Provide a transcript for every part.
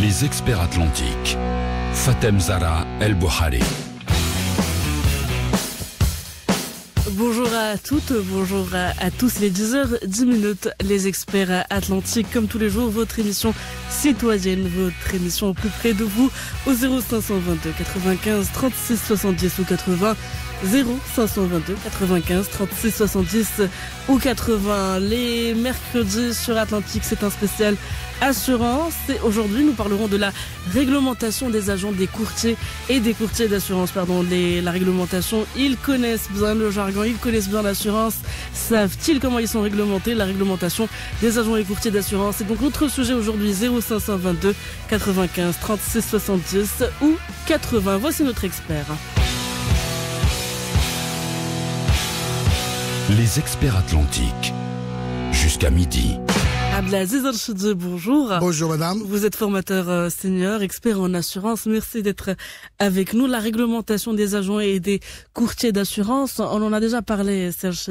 Les experts atlantiques. Fatem Zara El Bouhari. Bonjour à toutes, bonjour à tous. Les 10h10 minutes, les experts atlantiques, comme tous les jours, votre émission citoyenne, votre émission au plus près de vous, au 0522 95 36 70 ou 80. 0 522 95 36 70 ou 80. Les mercredis sur Atlantique, c'est un spécial assurance. Et aujourd'hui, nous parlerons de la réglementation des agents des courtiers et des courtiers d'assurance. Pardon, la réglementation, ils connaissent bien le jargon, ils connaissent bien l'assurance. Savent-ils comment ils sont réglementés La réglementation des agents et courtiers d'assurance. Et donc, notre sujet aujourd'hui, 0522 95 36 70 ou 80. Voici notre expert. Les experts atlantiques. Jusqu'à midi. Abdelaziz bonjour. Bonjour madame. Vous êtes formateur euh, senior, expert en assurance. Merci d'être avec nous. La réglementation des agents et des courtiers d'assurance, on en a déjà parlé, Serge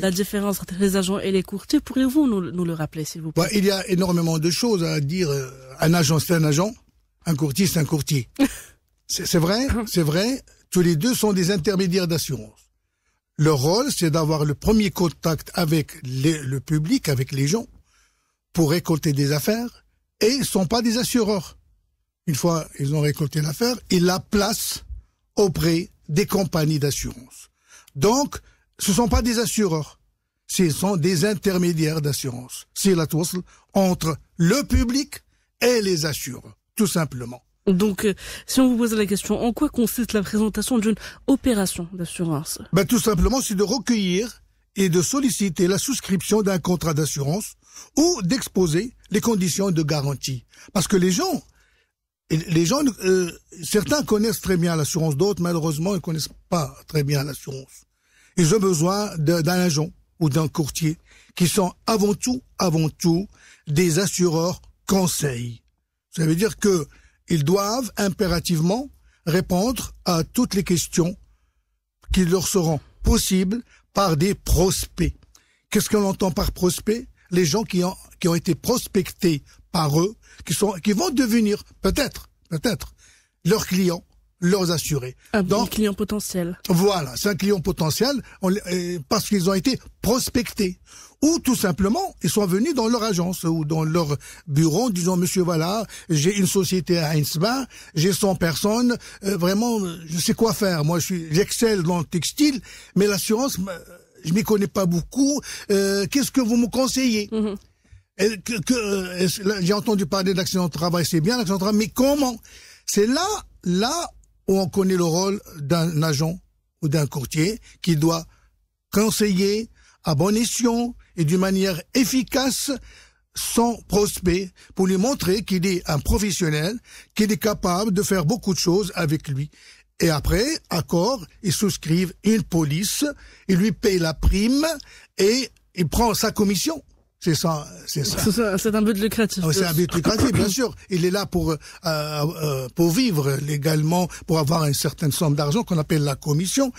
La différence entre les agents et les courtiers, pourriez-vous nous, le rappeler, s'il vous plaît bah, Il y a énormément de choses à dire. Euh, un agent, c'est un agent. Un courtier, c'est un courtier. c'est vrai, c'est vrai. Tous les deux sont des intermédiaires d'assurance. Leur rôle, c'est d'avoir le premier contact avec le public, avec les gens, pour récolter des affaires, et ils ne sont pas des assureurs. Une fois ils ont récolté l'affaire, ils la placent auprès des compagnies d'assurance. Donc, ce ne sont pas des assureurs, ce sont des intermédiaires d'assurance. C'est la tous entre le public et les assureurs, tout simplement. Donc, euh, si on vous pose la question, en quoi consiste la présentation d'une opération d'assurance ben, Tout simplement, c'est de recueillir et de solliciter la souscription d'un contrat d'assurance ou d'exposer les conditions de garantie. Parce que les gens, les gens, euh, certains connaissent très bien l'assurance, d'autres malheureusement ne connaissent pas très bien l'assurance. Ils ont besoin d'un agent ou d'un courtier qui sont avant tout, avant tout, des assureurs conseils. Ça veut dire que ils doivent impérativement répondre à toutes les questions qui leur seront possibles par des prospects. Qu'est-ce qu'on entend par prospects Les gens qui ont, qui ont été prospectés par eux, qui, sont, qui vont devenir peut-être, peut-être, leurs clients leurs assurés. Ah, un Donc, client potentiel. Voilà, c'est un client potentiel euh, parce qu'ils ont été prospectés. Ou tout simplement, ils sont venus dans leur agence ou dans leur bureau en disant, monsieur, voilà, j'ai une société à Heinzbach, j'ai 100 personnes, euh, vraiment, je sais quoi faire. Moi, je suis, j'excelle dans le textile, mais l'assurance, je m'y connais pas beaucoup. Euh, qu'est-ce que vous me conseillez mm-hmm. que, j'ai entendu parler d'accident de travail, c'est bien l'accident de travail, mais comment C'est là, là où on connaît le rôle d'un agent ou d'un courtier qui doit conseiller à bon escient et d'une manière efficace son prospect pour lui montrer qu'il est un professionnel, qu'il est capable de faire beaucoup de choses avec lui. Et après, accord, il souscrivent une police, il lui paye la prime et il prend sa commission. C'est ça, c'est ça. C'est un but lucratif. Ah, c'est un but lucratif, bien sûr. Il est là pour euh, euh, pour vivre légalement, pour avoir une certaine somme d'argent qu'on appelle la commission,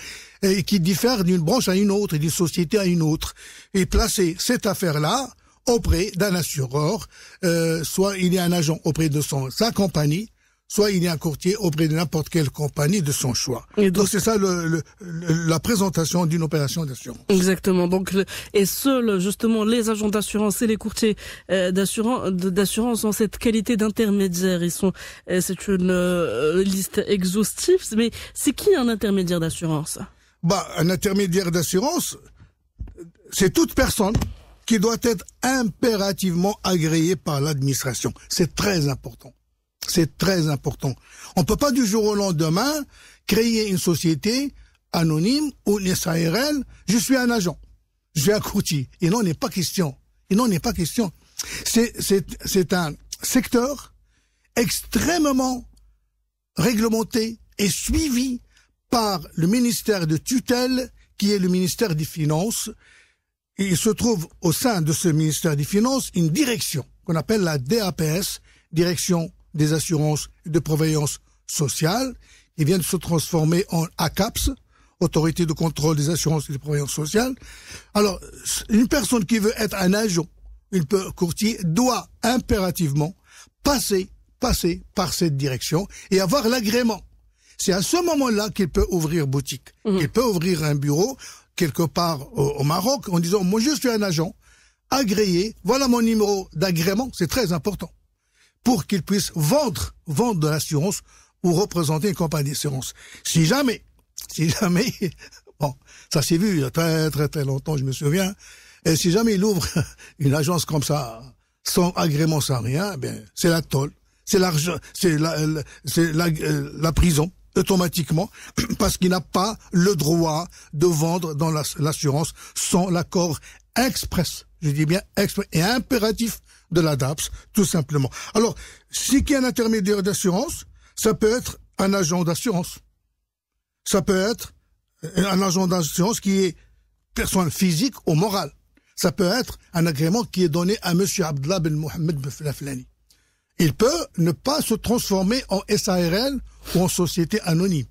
et qui diffère d'une branche à une autre, et d'une société à une autre. Et placer cette affaire-là auprès d'un assureur, euh, soit il y a un agent auprès de son sa compagnie, soit il y a un courtier auprès de n'importe quelle compagnie de son choix. donc c'est ça la présentation d'une opération d'assurance. Exactement. Donc et seuls justement les agents d'assurance et les courtiers euh, d'assurance ont cette qualité d'intermédiaire. Ils sont euh, c'est une euh, liste exhaustive. Mais c'est qui un intermédiaire d'assurance Bah un intermédiaire d'assurance, c'est toute personne qui doit être impérativement agréée par l'administration. C'est très important. C'est très important. On ne peut pas du jour au lendemain créer une société anonyme ou une SARL. Je suis un agent. Je vais un Et Il n'en est pas question. Il n'en est pas question. C'est un secteur extrêmement réglementé et suivi par le ministère de tutelle qui est le ministère des Finances. il se trouve au sein de ce ministère des Finances une direction qu'on appelle la DAPS, Direction des assurances et de prévoyance sociale, qui vient de se transformer en ACAPS, Autorité de contrôle des assurances et des prévoyances sociales. Alors, une personne qui veut être un agent, une courtier, doit impérativement passer, passer par cette direction et avoir l'agrément. C'est à ce moment-là qu'il peut ouvrir boutique, mmh. Il peut ouvrir un bureau quelque part au Maroc en disant, moi je suis un agent agréé, voilà mon numéro d'agrément, c'est très important pour qu'il puisse vendre, vendre de l'assurance ou représenter une compagnie d'assurance. Si jamais, si jamais, bon, ça s'est vu il y a très très très longtemps, je me souviens, et si jamais il ouvre une agence comme ça, sans agrément, sans rien, eh bien c'est la tolle, c'est l'argent, c'est la, euh, euh, la prison automatiquement parce qu'il n'a pas le droit de vendre dans l'assurance sans l'accord express, je dis bien express et impératif de l'ADAPS, tout simplement. Alors, si qui y a un intermédiaire d'assurance, ça peut être un agent d'assurance. Ça peut être euh, un agent d'assurance qui est personne physique ou morale. Ça peut être un agrément qui est donné à M. Abdullah Ben Mohamed Beflaflani. Il peut ne pas se transformer en SARL ou en société anonyme.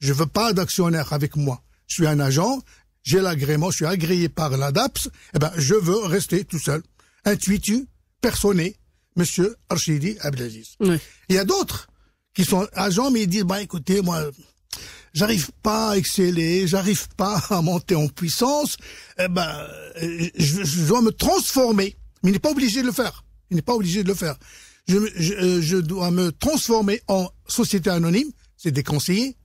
Je veux pas d'actionnaire avec moi. Je suis un agent, j'ai l'agrément, je suis agréé par l'ADAPS, eh ben, je veux rester tout seul. Intuitu, personné, M. Archidi Abdelaziz. Il y a d'autres qui sont agents, mais ils disent, bah, écoutez, moi, j'arrive pas à exceller, j'arrive pas à monter en puissance, eh ben, euh, je, dois me transformer. Mais il n'est pas obligé de le faire. Il n'est pas obligé de le faire. Je, je, euh, je dois me transformer en société anonyme, c'est des conseillers,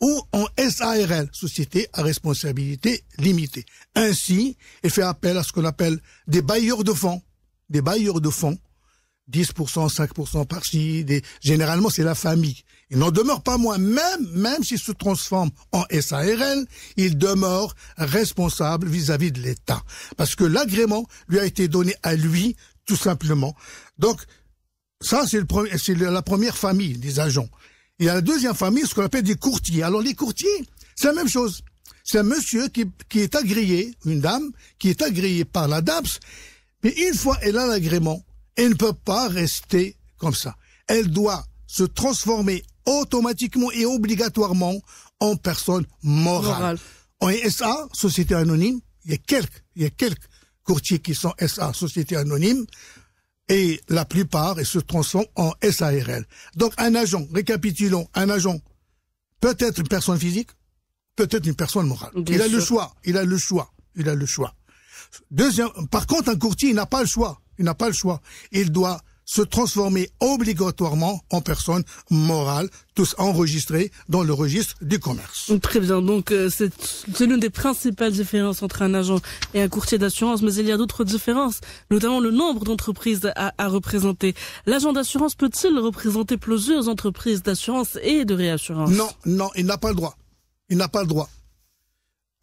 ou en SARL, société à responsabilité limitée. Ainsi, il fait appel à ce qu'on appelle des bailleurs de fonds, des bailleurs de fonds, 10%, 5% par-ci, généralement c'est la famille. Il n'en demeure pas moins, même, même s'il se transforme en SARL, il demeure responsable vis-à-vis de l'État. Parce que l'agrément lui a été donné à lui, tout simplement. Donc, ça, c'est la première famille des agents. Il y a la deuxième famille, ce qu'on appelle des courtiers. Alors, les courtiers, c'est la même chose. C'est un monsieur qui, qui est agréé, une dame, qui est agréée par la DAPS, mais une fois elle a l'agrément, elle ne peut pas rester comme ça. Elle doit se transformer automatiquement et obligatoirement en personne morale. En SA, société anonyme, il y a quelques, il y a quelques courtiers qui sont SA, société anonyme, et la plupart ils se transforment en SARL. Donc un agent, récapitulons, un agent peut être une personne physique, peut être une personne morale. il a le choix, il a le choix, il a le choix. Deuxième, par contre, un courtier, il n'a pas le choix. Il n'a pas le choix. Il doit se transformer obligatoirement en personne morale, tous enregistrés dans le registre du commerce. Très bien, donc euh, c'est l'une des principales différences entre un agent et un courtier d'assurance, mais il y a d'autres différences, notamment le nombre d'entreprises à, représenter. L'agent d'assurance peut-il représenter plusieurs entreprises d'assurance et de réassurance Non, non, il n'a pas le droit. Il n'a pas le droit.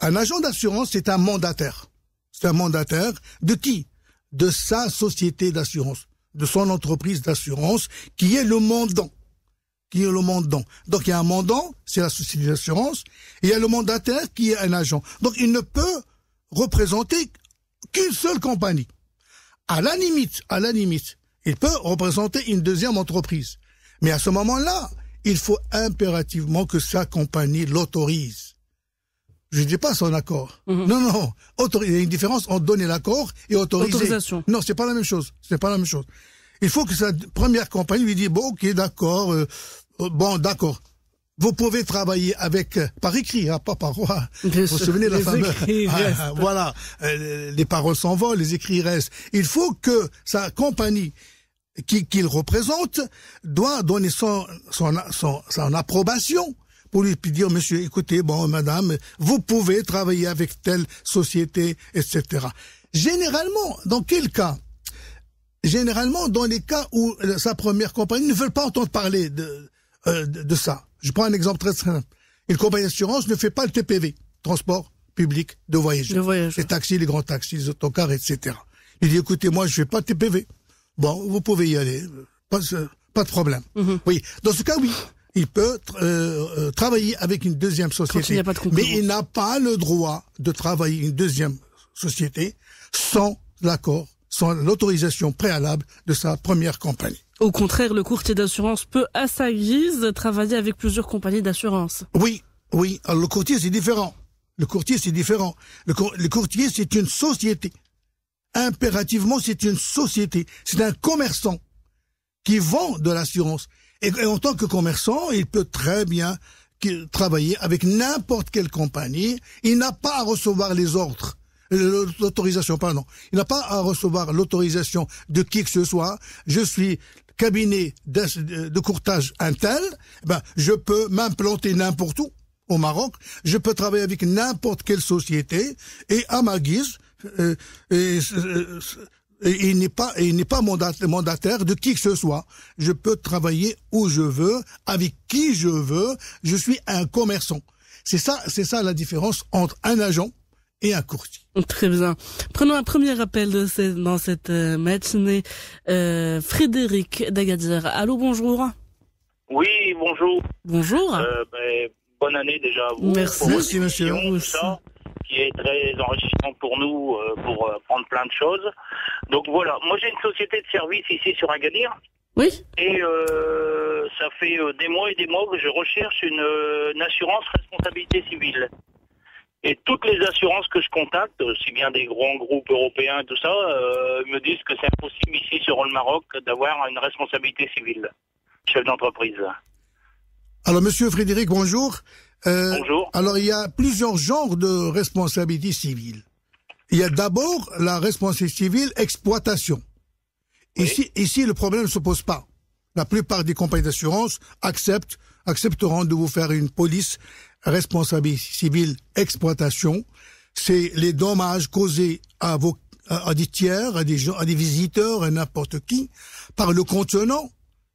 Un agent d'assurance c'est un mandataire. C'est un mandataire de qui De sa société d'assurance, de son entreprise d'assurance, qui est le mandant. Qui est le mandant. Donc il y a un mandant, c'est la société d'assurance, et il y a le mandataire qui est un agent. Donc il ne peut représenter qu'une seule compagnie. À la limite, à la limite, il peut représenter une deuxième entreprise. Mais à ce moment-là, il faut impérativement que sa compagnie l'autorise je ne dis pas son accord. Mhm. Non, non. Autor... Il y a une différence entre donner l'accord et autoriser. Autorisation. Non, c'est pas la même chose. C'est pas la même chose. Il faut que sa première compagnie lui dise, bon, ok, d'accord, euh, euh, bon, d'accord. Vous pouvez travailler avec, euh, par écrit, hein, pas par roi. Vous vous souvenez de la fameuse, ah, voilà, les paroles s'envolent, les écrits restent. Il faut que sa compagnie qu'il représente doit donner son, son, son, son approbation pour lui dire, monsieur, écoutez, bon, madame, vous pouvez travailler avec telle société, etc. Généralement, dans quel cas Généralement, dans les cas où euh, sa première compagnie ne veut pas entendre parler euh, de, de, ça. Je prends un exemple très simple. Une compagnie d'assurance ne fait pas le TPV, transport public de voyageurs. Les taxis, les grands taxis, les autocars, etc. Il dit, écoutez, moi, je ne fais pas TPV. Bon, vous pouvez y aller. Euh, pas, pas de problème. Mhm. Oui. Dans ce cas, oui il peut euh, euh, travailler avec une deuxième société, mais il n'a pas le droit de travailler une deuxième société sans l'accord, sans l'autorisation préalable de sa première compagnie. Au contraire, le courtier d'assurance peut à sa guise travailler avec plusieurs compagnies d'assurance. Oui, oui. Alors, le courtier, c'est différent. Le courtier, c'est différent. le courtier, c'est une société. Impérativement, c'est une société. C'est un commerçant qui vend de l'assurance. Et, en tant que commerçant, il peut très bien travailler avec n'importe quelle compagnie. Il n'a pas à recevoir les ordres l'autorisation, pardon. Il n'a pas à recevoir l'autorisation de qui que ce soit. Je suis cabinet de courtage Intel, ben, je peux m'implanter n'importe où au Maroc, je peux travailler avec n'importe quelle société et à ma guise, euh, et, euh, il n'est pas il n'est pas mandataire de qui que ce soit. Je peux travailler où je veux, avec qui je veux. Je suis un commerçant. C'est ça, c'est ça la différence entre un agent et un courtier. Très bien. Prenons un premier appel de dans cette euh, matinée. Euh, Frédéric Dagadir. Allô, bonjour. Oui, bonjour. Bonjour. Euh, ben, bonne année déjà à vous. Merci, monsieur est très enrichissant pour nous, euh, pour euh, prendre plein de choses. Donc voilà, moi j'ai une société de service ici sur Agadir. Oui. Et euh, ça fait des mois et des mois que je recherche une, assurance responsabilité civile. Et toutes les assurances que je contacte, aussi bien des grands groupes européens et tout ça, me disent que c'est impossible ici sur le Maroc d'avoir une responsabilité civile, chef d'entreprise. Alors, monsieur Frédéric, bonjour. Euh, alors, il y a plusieurs genres de responsabilité civile. Il y a d'abord la responsabilité civile exploitation. Ici, ici, le problème ne se pose pas. La plupart des compagnies d'assurance acceptent, accepteront de vous faire une police responsabilité civile exploitation. C'est les dommages causés à vos à des tiers, à des gens, à des visiteurs, à n'importe qui, par le contenant,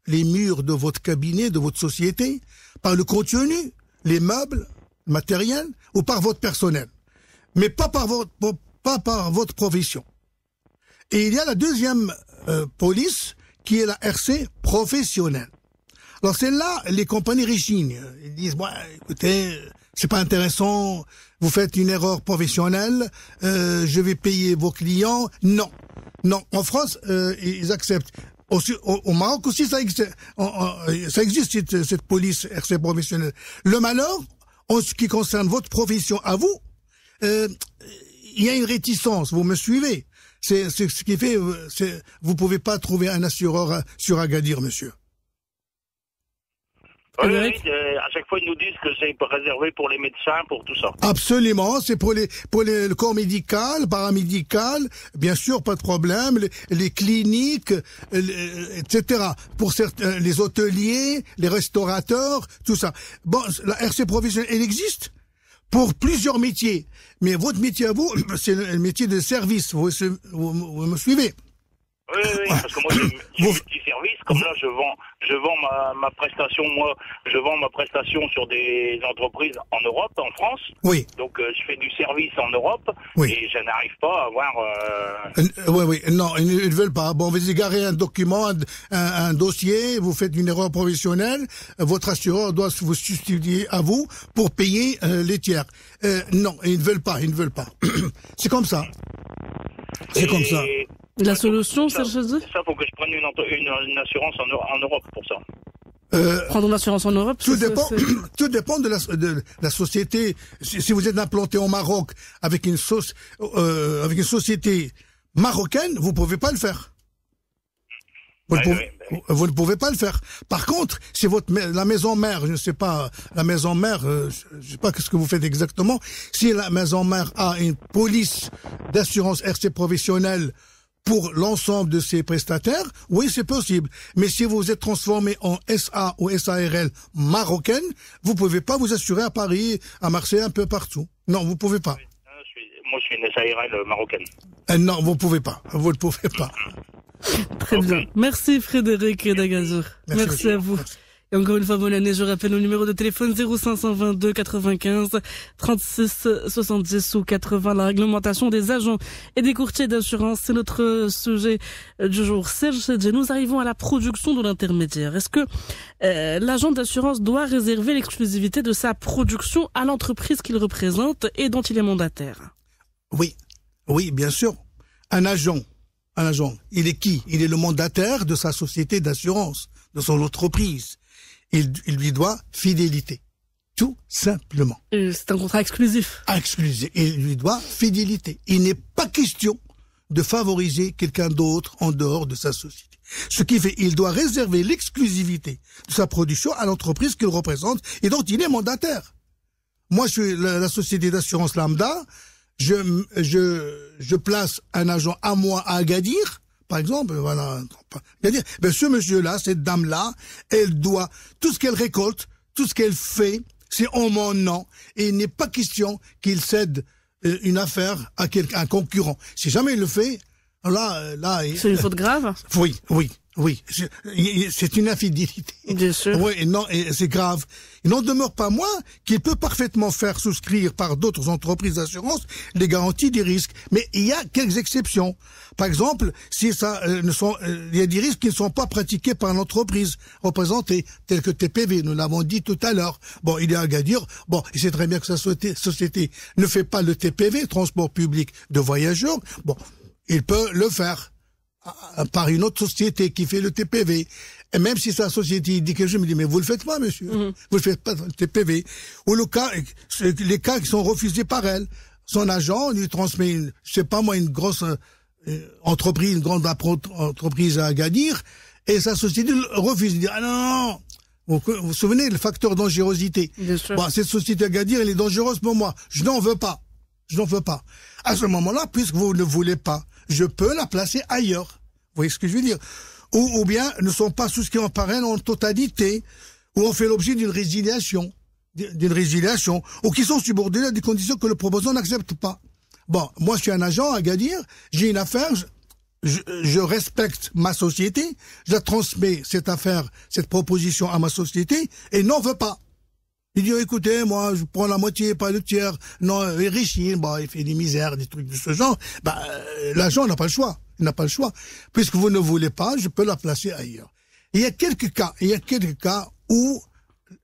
les murs de votre cabinet, de votre société, par le contenu, les meubles matériels ou par votre personnel, mais pas par votre, pas par votre profession. Et il y a la deuxième euh, police qui est la RC professionnelle. Alors c'est là les compagnies réchignent. Ils disent, bon, écoutez, c'est pas intéressant, vous faites une erreur professionnelle, euh, je vais payer vos clients. Non. Non, en France, euh, ils acceptent. Aussi, au, Maroc aussi, ça, ça existe cette, police RC professionnelle. Le malheur, en ce qui concerne votre profession à vous, euh, il y a une réticence. Vous me suivez. C'est ce qui fait. Euh, vous pouvez pas trouver un assureur euh, sur Agadir, monsieur. Ah, oui, euh, à chaque fois, ils nous disent que c'est réservé pour les médecins, pour tout ça. Absolument, c'est pour, les, pour les, le corps médical, paramédical, bien sûr, pas de problème, les, les cliniques, euh, euh, etc. Pour certains, les hôteliers, les restaurateurs, tout ça. Bon, la RC provision, elle existe pour plusieurs métiers. Mais votre métier à vous, c'est le métier de service, vous, vous me suivez oui, parce que moi j'ai un petit service, comme là je vends je vends ma, prestation, moi je vends ma prestation sur des entreprises en Europe, en France. Oui. Donc euh, je fais du service en Europe oui. et je n'arrive pas à avoir euh, euh, Oui, oui, non, ils ne veulent pas. Bon, vous égarez un document, un, un, dossier, vous faites une erreur professionnelle, votre assureur doit vous substituer à vous pour payer les tiers. non, ils ne veulent pas, ils ne veulent pas. C'est comme ça. C'est comme ça. La solution, ça, ça, ça, faut que je prenne une, une, assurance en, Europe pour ça. Euh, Prendre une assurance en Europe, tout dépend. tout dépend de la, de la société. Si, vous êtes implanté au Maroc avec une euh, avec une société marocaine, vous pouvez pas le faire. Vous, ne pouvez, pas le faire. Par contre, si votre la maison mère, je ne sais pas, la maison mère, euh, je ne sais pas ce que vous faites exactement, si la maison mère a une police d'assurance RC professionnelle pour l'ensemble de ses prestataires, oui, c'est possible. Mais si vous êtes transformé en SA ou SARL marocaine, vous pouvez pas vous assurer à Paris, à Marseille, un peu partout. Non, vous pouvez pas marocaines. Euh, non, vous ne pouvez pas. Vous ne pouvez pas. Très bien. Merci Frédéric Redagazur. Merci, Merci à vous. Et encore une fois, bonne année. Je rappelle le numéro de téléphone 0522 95 36 70 ou 80. La réglementation des agents et des courtiers d'assurance, c'est notre sujet du jour. Serge nous arrivons à la production de l'intermédiaire. Est-ce que euh, l'agent d'assurance doit réserver l'exclusivité de sa production à l'entreprise qu'il représente et dont il est mandataire oui, oui, bien sûr. Un agent, un agent, il est qui Il est le mandataire de sa société d'assurance, de son entreprise. Il, lui doit fidélité, tout simplement. C'est un contrat exclusif. Ah, exclusif. Il lui doit fidélité. Il n'est pas question de favoriser quelqu'un d'autre en dehors de sa société. Ce qui fait, il doit réserver l'exclusivité de sa production à l'entreprise qu'il représente et dont il est mandataire. Moi, je suis la société d'assurance Lambda, je, je, place un agent à moi à Agadir, par exemple, voilà, Agadir, ben ce monsieur-là, cette dame-là, elle doit, tout ce qu'elle récolte, tout ce qu'elle fait, c'est en mon nom. Et il n'est pas question qu'il cède euh, une affaire à un concurrent. Si jamais il le fait, là, là. C'est une faute grave? Oui, oui. Oui, c'est une infidélité. Oui, non, et c'est grave. Il n'en demeure pas moins qu'il peut parfaitement faire souscrire par d'autres entreprises d'assurance les garanties des risques. Mais il y a quelques exceptions. Par exemple, si ça euh, ne sont, euh, il y a des risques qui ne sont pas pratiqués par l'entreprise représentée, tels que TPV, nous l'avons dit tout à l'heure. Bon, il y a à dire, bon, il sait très bien que sa société ne fait pas le TPV, transport public de voyageurs. Bon, il peut le faire par une autre société qui fait le TPV. Et même si sa société dit que je me dis, mais vous le faites pas, monsieur. Mhm. Vous le faites pas le TPV. Ou le cas, les cas qui sont refusés par elle. Son agent lui transmet, une, je sais pas moi, une grosse euh, entreprise, une grande entreprise à gagner Et sa société refuse. Il dit, ah non, non, Vous vous souvenez, le facteur dangerosité. Bon, cette société à gagner elle est dangereuse pour moi. Je n'en veux pas. Je n'en veux pas. À ce moment-là, puisque vous ne voulez pas, je peux la placer ailleurs. Vous voyez ce que je veux dire ou, bien ne sont pas sous qui en parraine en totalité, ou ont fait l'objet d'une résiliation, d'une résiliation, ou qui sont subordonnés à des conditions que le proposant n'accepte pas. Bon, moi je suis un agent à Gadir, j'ai une affaire, je, je, respecte ma société, je transmets cette affaire, cette proposition à ma société, et n'en veut pas. Il dit, écoutez, moi, je prends la moitié, pas le tiers. Non, il est riche, bah, il fait des misères, des trucs de ce genre. Bah, euh, l'agent n'a pas le choix. Il n'a pas le choix. Puisque vous ne voulez pas, je peux la placer ailleurs. Il y a quelques cas, il y a quelques cas où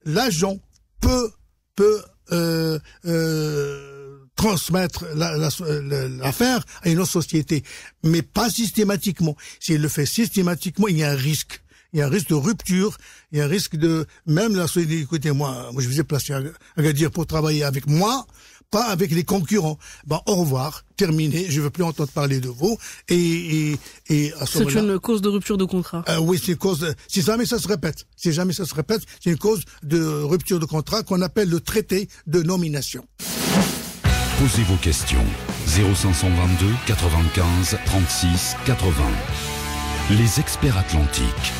l'agent peut, peut, euh, euh, transmettre l'affaire à une autre société, mais pas systématiquement. S'il le fait systématiquement, il y a un risque. Il y a un risque de rupture, il y a un risque de même la société. Écoutez, moi, moi je vous ai placé à Gadir pour travailler avec moi, pas avec les concurrents. Bon, bah, au revoir, terminé. Je ne veux plus entendre parler de vous. Et, c'est une cause de rupture de contrat. Euh, oui, c'est une cause. si jamais ça se répète, si jamais ça se répète, c'est une cause de rupture de contrat qu'on appelle le traité de nomination. Posez vos questions. 0522 95 36 80. Les experts atlantiques.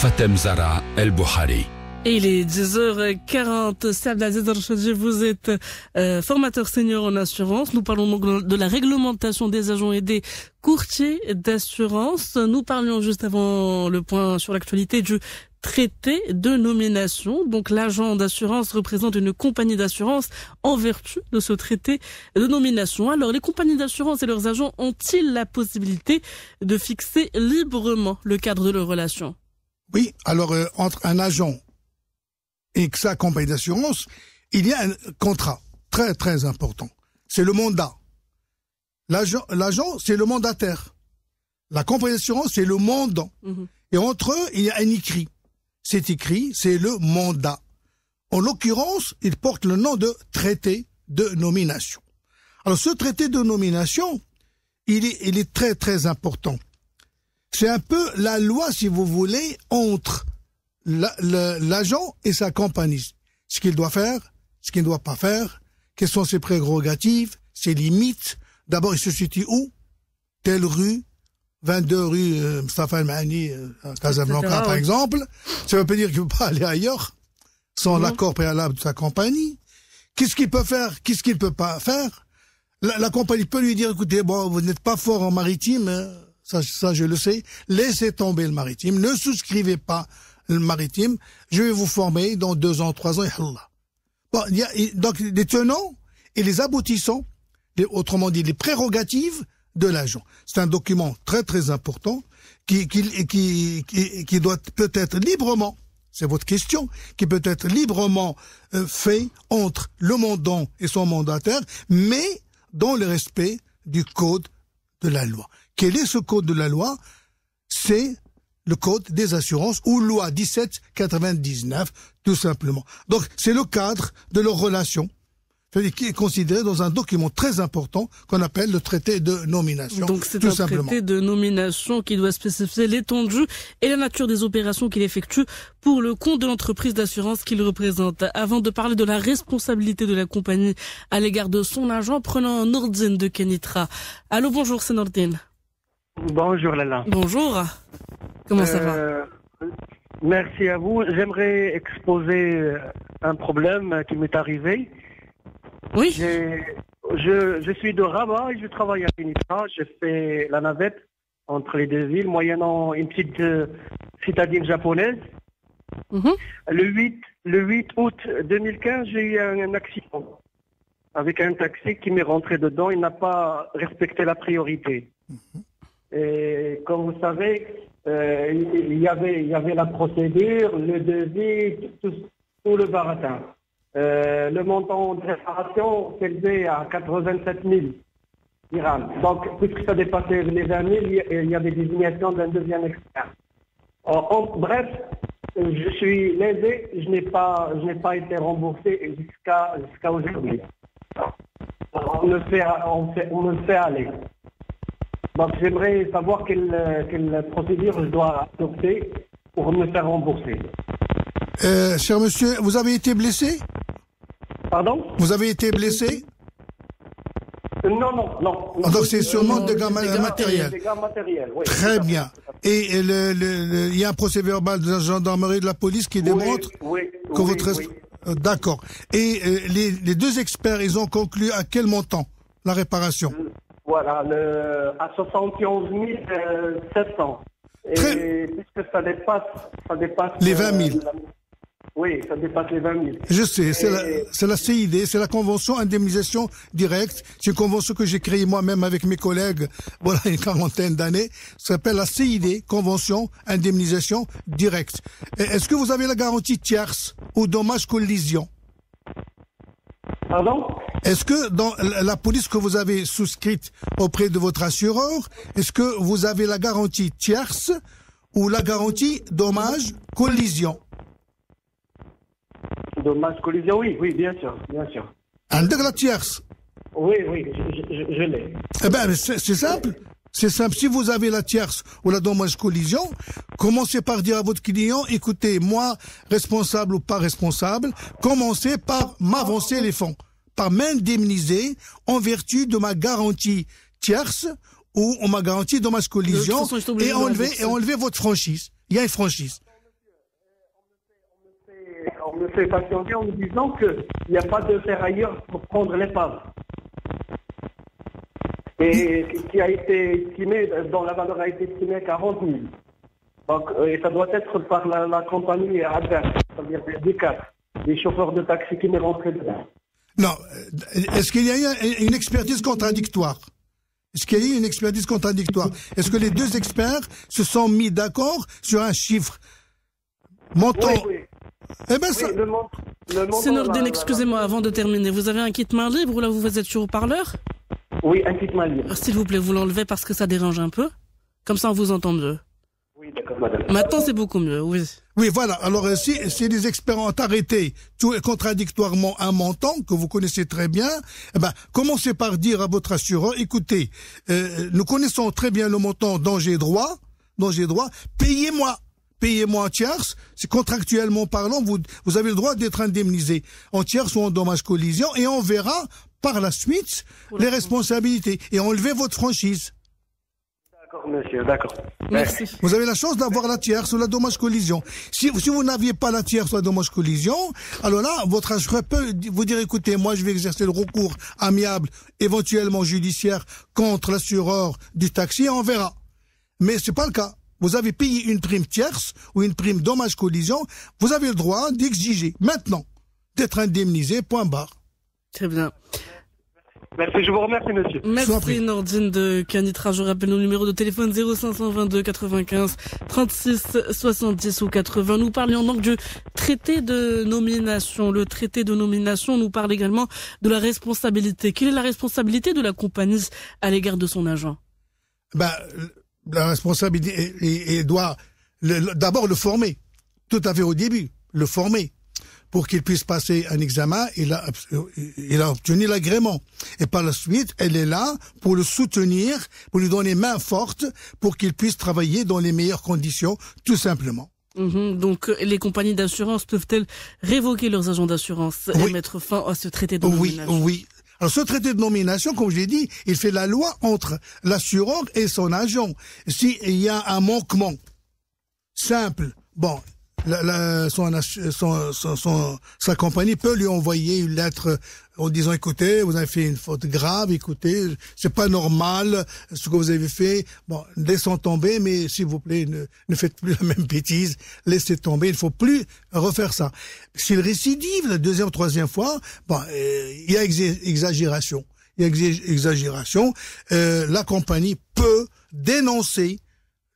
Fatem Zara El Bouhari. il est 10h40. vous êtes euh, formateur senior en assurance. Nous parlons donc de la réglementation des agents et des courtiers d'assurance. Nous parlions juste avant le point sur l'actualité du traité de nomination. Donc l'agent d'assurance représente une compagnie d'assurance en vertu de ce traité de nomination. Alors les compagnies d'assurance et leurs agents ont-ils la possibilité de fixer librement le cadre de leurs relations oui, alors euh, entre un agent et sa compagnie d'assurance, il y a un contrat très très important. C'est le mandat. L'agent, c'est le mandataire. La compagnie d'assurance, c'est le mandant. Mhm. Et entre eux, il y a un écrit. Cet écrit, c'est le mandat. En l'occurrence, il porte le nom de traité de nomination. Alors ce traité de nomination, il il est très très important. C'est un peu la loi, si vous voulez, entre l'agent et sa compagnie. Ce qu'il doit faire, ce qu'il ne doit pas faire, quelles sont ses prérogatives, ses limites. D'abord, il se situe où Telle rue, 22 rue euh, Mustafa euh, Casablanca, par exemple. Ça veut pas dire qu'il ne peut pas aller ailleurs sans l'accord préalable de sa compagnie. Qu'est-ce qu'il peut faire Qu'est-ce qu'il peut pas faire la, compagnie peut lui dire, écoutez, bon, vous n'êtes pas fort en maritime, hein ça, je le sais, laissez tomber le maritime, ne souscrivez pas le maritime, je vais vous former dans deux ans, trois ans, et donc les tenants et les aboutissants, autrement dit les prérogatives de l'agent. C'est un document très très important qui, qui, qui, doit peut-être librement, c'est votre question, qui peut être librement euh, fait entre le mandant et son mandataire, mais dans le respect du code de la loi. Quel est ce code de la loi C'est le code des assurances ou loi 1799, tout simplement. Donc, c'est le cadre de leur leurs relations qui est considéré dans un document très important qu'on appelle le traité de nomination. Donc c'est un traité de nomination qui doit spécifier l'étendue et la nature des opérations qu'il effectue pour le compte de l'entreprise d'assurance qu'il représente. Avant de parler de la responsabilité de la compagnie à l'égard de son agent, prenons Nordine de Kenitra. Allô, bonjour, c'est Nordine. Bonjour Lala. Bonjour. Comment ça va euh, Merci à vous. J'aimerais exposer euh, un problème qui m'est arrivé. Oui. Je, je, suis de Rabat et je travaille à Unitra. Je fais la navette entre les deux villes, moyennant une petite euh, citadine japonaise. Mhm. Le, 8, le 8 août 2015, j'ai eu un, accident avec un taxi qui m'est rentré dedans. Il n'a pas respecté la priorité. Mhm. Et comme vous savez, euh, il, y avait, la procédure, le devis, tout, le baratin. Euh, le montant de réparation s'élevait à 87 000 dirhams. Donc, puisque ça dépassait les 20 000, il y a des désignations d'un deuxième expert. En, bref, je suis lésé, je n'ai pas, été remboursé jusqu'à aujourd'hui. On on me fait aller. Donc j'aimerais savoir quelle, procédure je dois adopter pour me faire rembourser. Euh, cher monsieur, vous avez été blessé Pardon Vous avez été blessé non, non, non. Ah, donc c'est sûrement des dégâts matériels. matériels, oui. Très bien. Et il y a un procès verbal de la gendarmerie de la police qui démontre que votre... Euh, d'accord. Et euh, les, deux experts, ils ont conclu à quel montant la réparation voilà, le, à 71 700. Euh, Et puisque ça dépasse, ça dépasse. Les 20 000. Euh, oui, ça dépasse les 20 000. Je sais, c'est la, la, CID, c'est la convention indemnisation directe. C'est une convention que j'ai créée moi-même avec mes collègues, voilà, une quarantaine d'années. Ça s'appelle la CID, convention indemnisation directe. Est-ce que vous avez la garantie tierce ou dommage collision Pardon Est-ce que dans la police que vous avez souscrite auprès de votre assureur, est-ce que vous avez la garantie tierce ou la garantie dommage collision Dommage collision, oui, oui, bien sûr, bien sûr. Un la tierce Oui, oui, je l'ai. Eh bien, c'est simple. C'est simple. Si vous avez la tierce ou la dommage collision, commencez par dire à votre client, écoutez, moi, responsable ou pas responsable, commencez par m'avancer les fonds, par m'indemniser en vertu de ma garantie tierce ou on m'a garantie dommage collision et enlever, et enlever votre franchise. Il y a une franchise on me fait patienter en me disant qu'il n'y a pas de ailleurs pour prendre l'épave et qui a été estimé, dont la valeur a été estimée à 40 000. Donc, euh, et ça doit être par la, compagnie adverse, c'est-à-dire des les chauffeurs de taxi qui me rentrent dedans. Non. Euh, est-ce qu'il y a eu une expertise contradictoire Est-ce qu'il y a eu une expertise contradictoire Est-ce que les deux experts se sont mis d'accord sur un chiffre Montant. Eh ben, oui, le excusez-moi, avant de terminer, vous avez un kit main libre ou là vous êtes sur haut-parleur oui, ah, S'il vous plaît, vous l'enlevez parce que ça dérange un peu. Comme ça, on vous entend mieux. Oui, d'accord, madame. Maintenant, c'est beaucoup mieux, oui. Oui, voilà. Alors, euh, si, si les experts ont arrêté tout contradictoirement un montant que vous connaissez très bien, eh ben, commencez par dire à votre assureur, écoutez, euh, nous connaissons très bien le montant dont j'ai droit, dont j'ai droit, payez-moi payez-moi en tierce, c'est contractuellement parlant, vous, vous avez le droit d'être indemnisé en tierce ou en dommage collision, et on verra par la suite les responsabilités et enlever votre franchise. D'accord, monsieur, d'accord. Merci. Vous avez la chance d'avoir la tierce ou la dommage collision. Si, vous n'aviez pas la tierce ou la dommage collision, alors là, votre assureur peut vous dire, écoutez, moi, je vais exercer le recours amiable, éventuellement judiciaire, contre l'assureur du taxi et on verra. Mais c'est pas le cas. Vous avez payé une prime tierce ou une prime dommage collision. Vous avez le droit d'exiger maintenant d'être indemnisé, point barre. Très bien. Merci, je vous remercie, monsieur. Merci, Nordine de Canitra. Je rappelle nos numéros de téléphone 0522 95 36 70 ou 80. Nous parlions donc du traité de nomination. Le traité de nomination nous parle également de la responsabilité. Quelle est la responsabilité de la compagnie à l'égard de son agent bah, La responsabilité, doit d'abord le former, tout à fait au début, le former pour qu'il puisse passer un examen, euh, il a, obtenu l'agrément. Et par la suite, elle est là pour le soutenir, pour lui donner main forte, pour qu'il puisse travailler dans les meilleures conditions, tout simplement. Mhm. donc, les compagnies d'assurance peuvent-elles révoquer leurs agents d'assurance et mettre fin à ce traité de Oui, oui. Alors ce traité de nomination, comme je l'ai dit, il fait la loi entre l'assureur et son agent. S'il y a un manquement simple, bon, la, sa compagnie peut lui envoyer une lettre en disant écoutez, vous avez fait une faute grave, écoutez, c'est pas normal ce que vous avez fait. Bon, laissons tomber, mais s'il vous plaît, ne, faites plus la même bêtise, laissez tomber, il faut plus refaire ça. S'il récidive la deuxième, ou troisième fois, bon, euh, il y a exagération. Il y a exagération. Euh, la compagnie peut dénoncer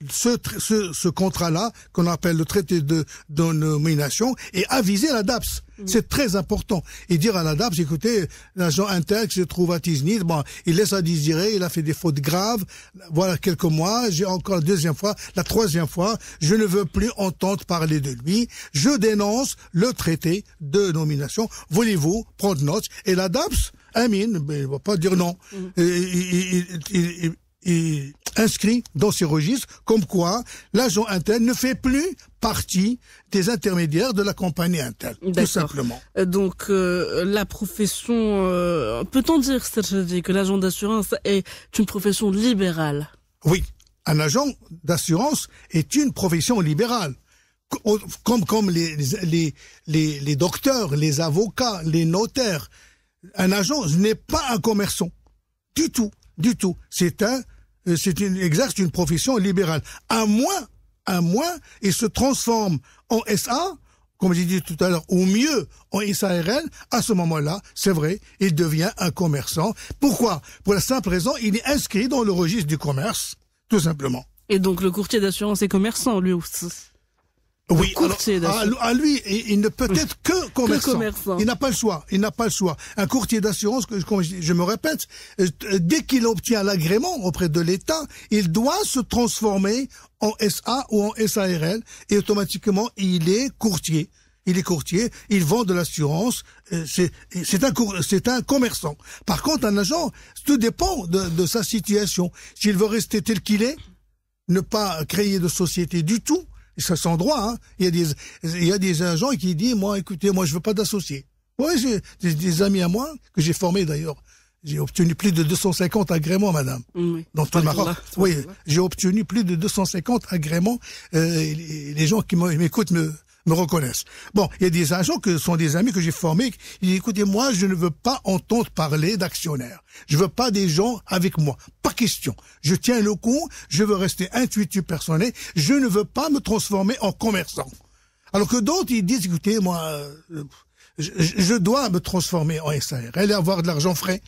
ce, ce, ce contrat-là, qu'on appelle le traité de, nomination, et aviser la DAPS. C'est très important. Et dire à la DAPS, écoutez, l'agent inter que je trouve à Tiznit, bon, il laisse à désirer, il a fait des fautes graves, voilà quelques mois, j'ai encore la deuxième fois, la troisième fois, je ne veux plus entendre parler de lui, je dénonce le traité de nomination, voulez-vous prendre note Et la DAPS, ben, il ne va pas dire non. Il... Mm est inscrit dans ces registres comme quoi l'agent interne ne fait plus partie des intermédiaires de la compagnie interne, tout simplement. Euh, donc euh, la profession, euh, peut-on dire que l'agent d'assurance est une profession libérale Oui, un agent d'assurance est une profession libérale comme comme les, les, les, les, docteurs, les avocats, les notaires, un agent n'est pas un commerçant du tout du tout. C'est un, euh, c'est une, exerce une profession libérale. À moins, à moins, il se transforme en SA, comme j'ai dit tout à l'heure, ou mieux en SARL, à ce moment-là, c'est vrai, il devient un commerçant. Pourquoi Pour la simple raison, il est inscrit dans le registre du commerce, tout simplement. Et donc le courtier d'assurance est commerçant, lui aussi oui, à, lui, il ne peut être que commerçant. Il n'a pas le choix. Il n'a pas le choix. Un courtier d'assurance, je me répète, euh, dès qu'il obtient l'agrément auprès de l'État, il doit se transformer en SA ou en SARL et automatiquement il est courtier. Il est courtier, il vend de l'assurance, euh, c'est un, commerçant. Par contre, un agent, tout dépend de sa situation. S'il veut rester tel qu'il est, ne pas créer de société du tout, ça son droit. Hein. Il y a des, il y a des gens qui disent, moi, écoutez, moi, je veux pas d'associés. Oui, j'ai des, amis à moi que j'ai formés d'ailleurs. J'ai obtenu plus de 250 agréments, madame. Mmh, dans tout le Maroc. Oui, j'ai obtenu plus de 250 agréments. Euh, les, gens qui m'écoutent me, me reconnaissent. Bon, il y a des agents que sont des amis que j'ai formés. Ils disent, écoutez, moi, je ne veux pas entendre parler d'actionnaires. Je veux pas des gens avec moi. Pas question. Je tiens le coup. Je veux rester intuitif personnel. Je ne veux pas me transformer en commerçant. Alors que d'autres, ils disent, écoutez, moi, euh, je, dois me transformer en SARL et avoir de l'argent frais.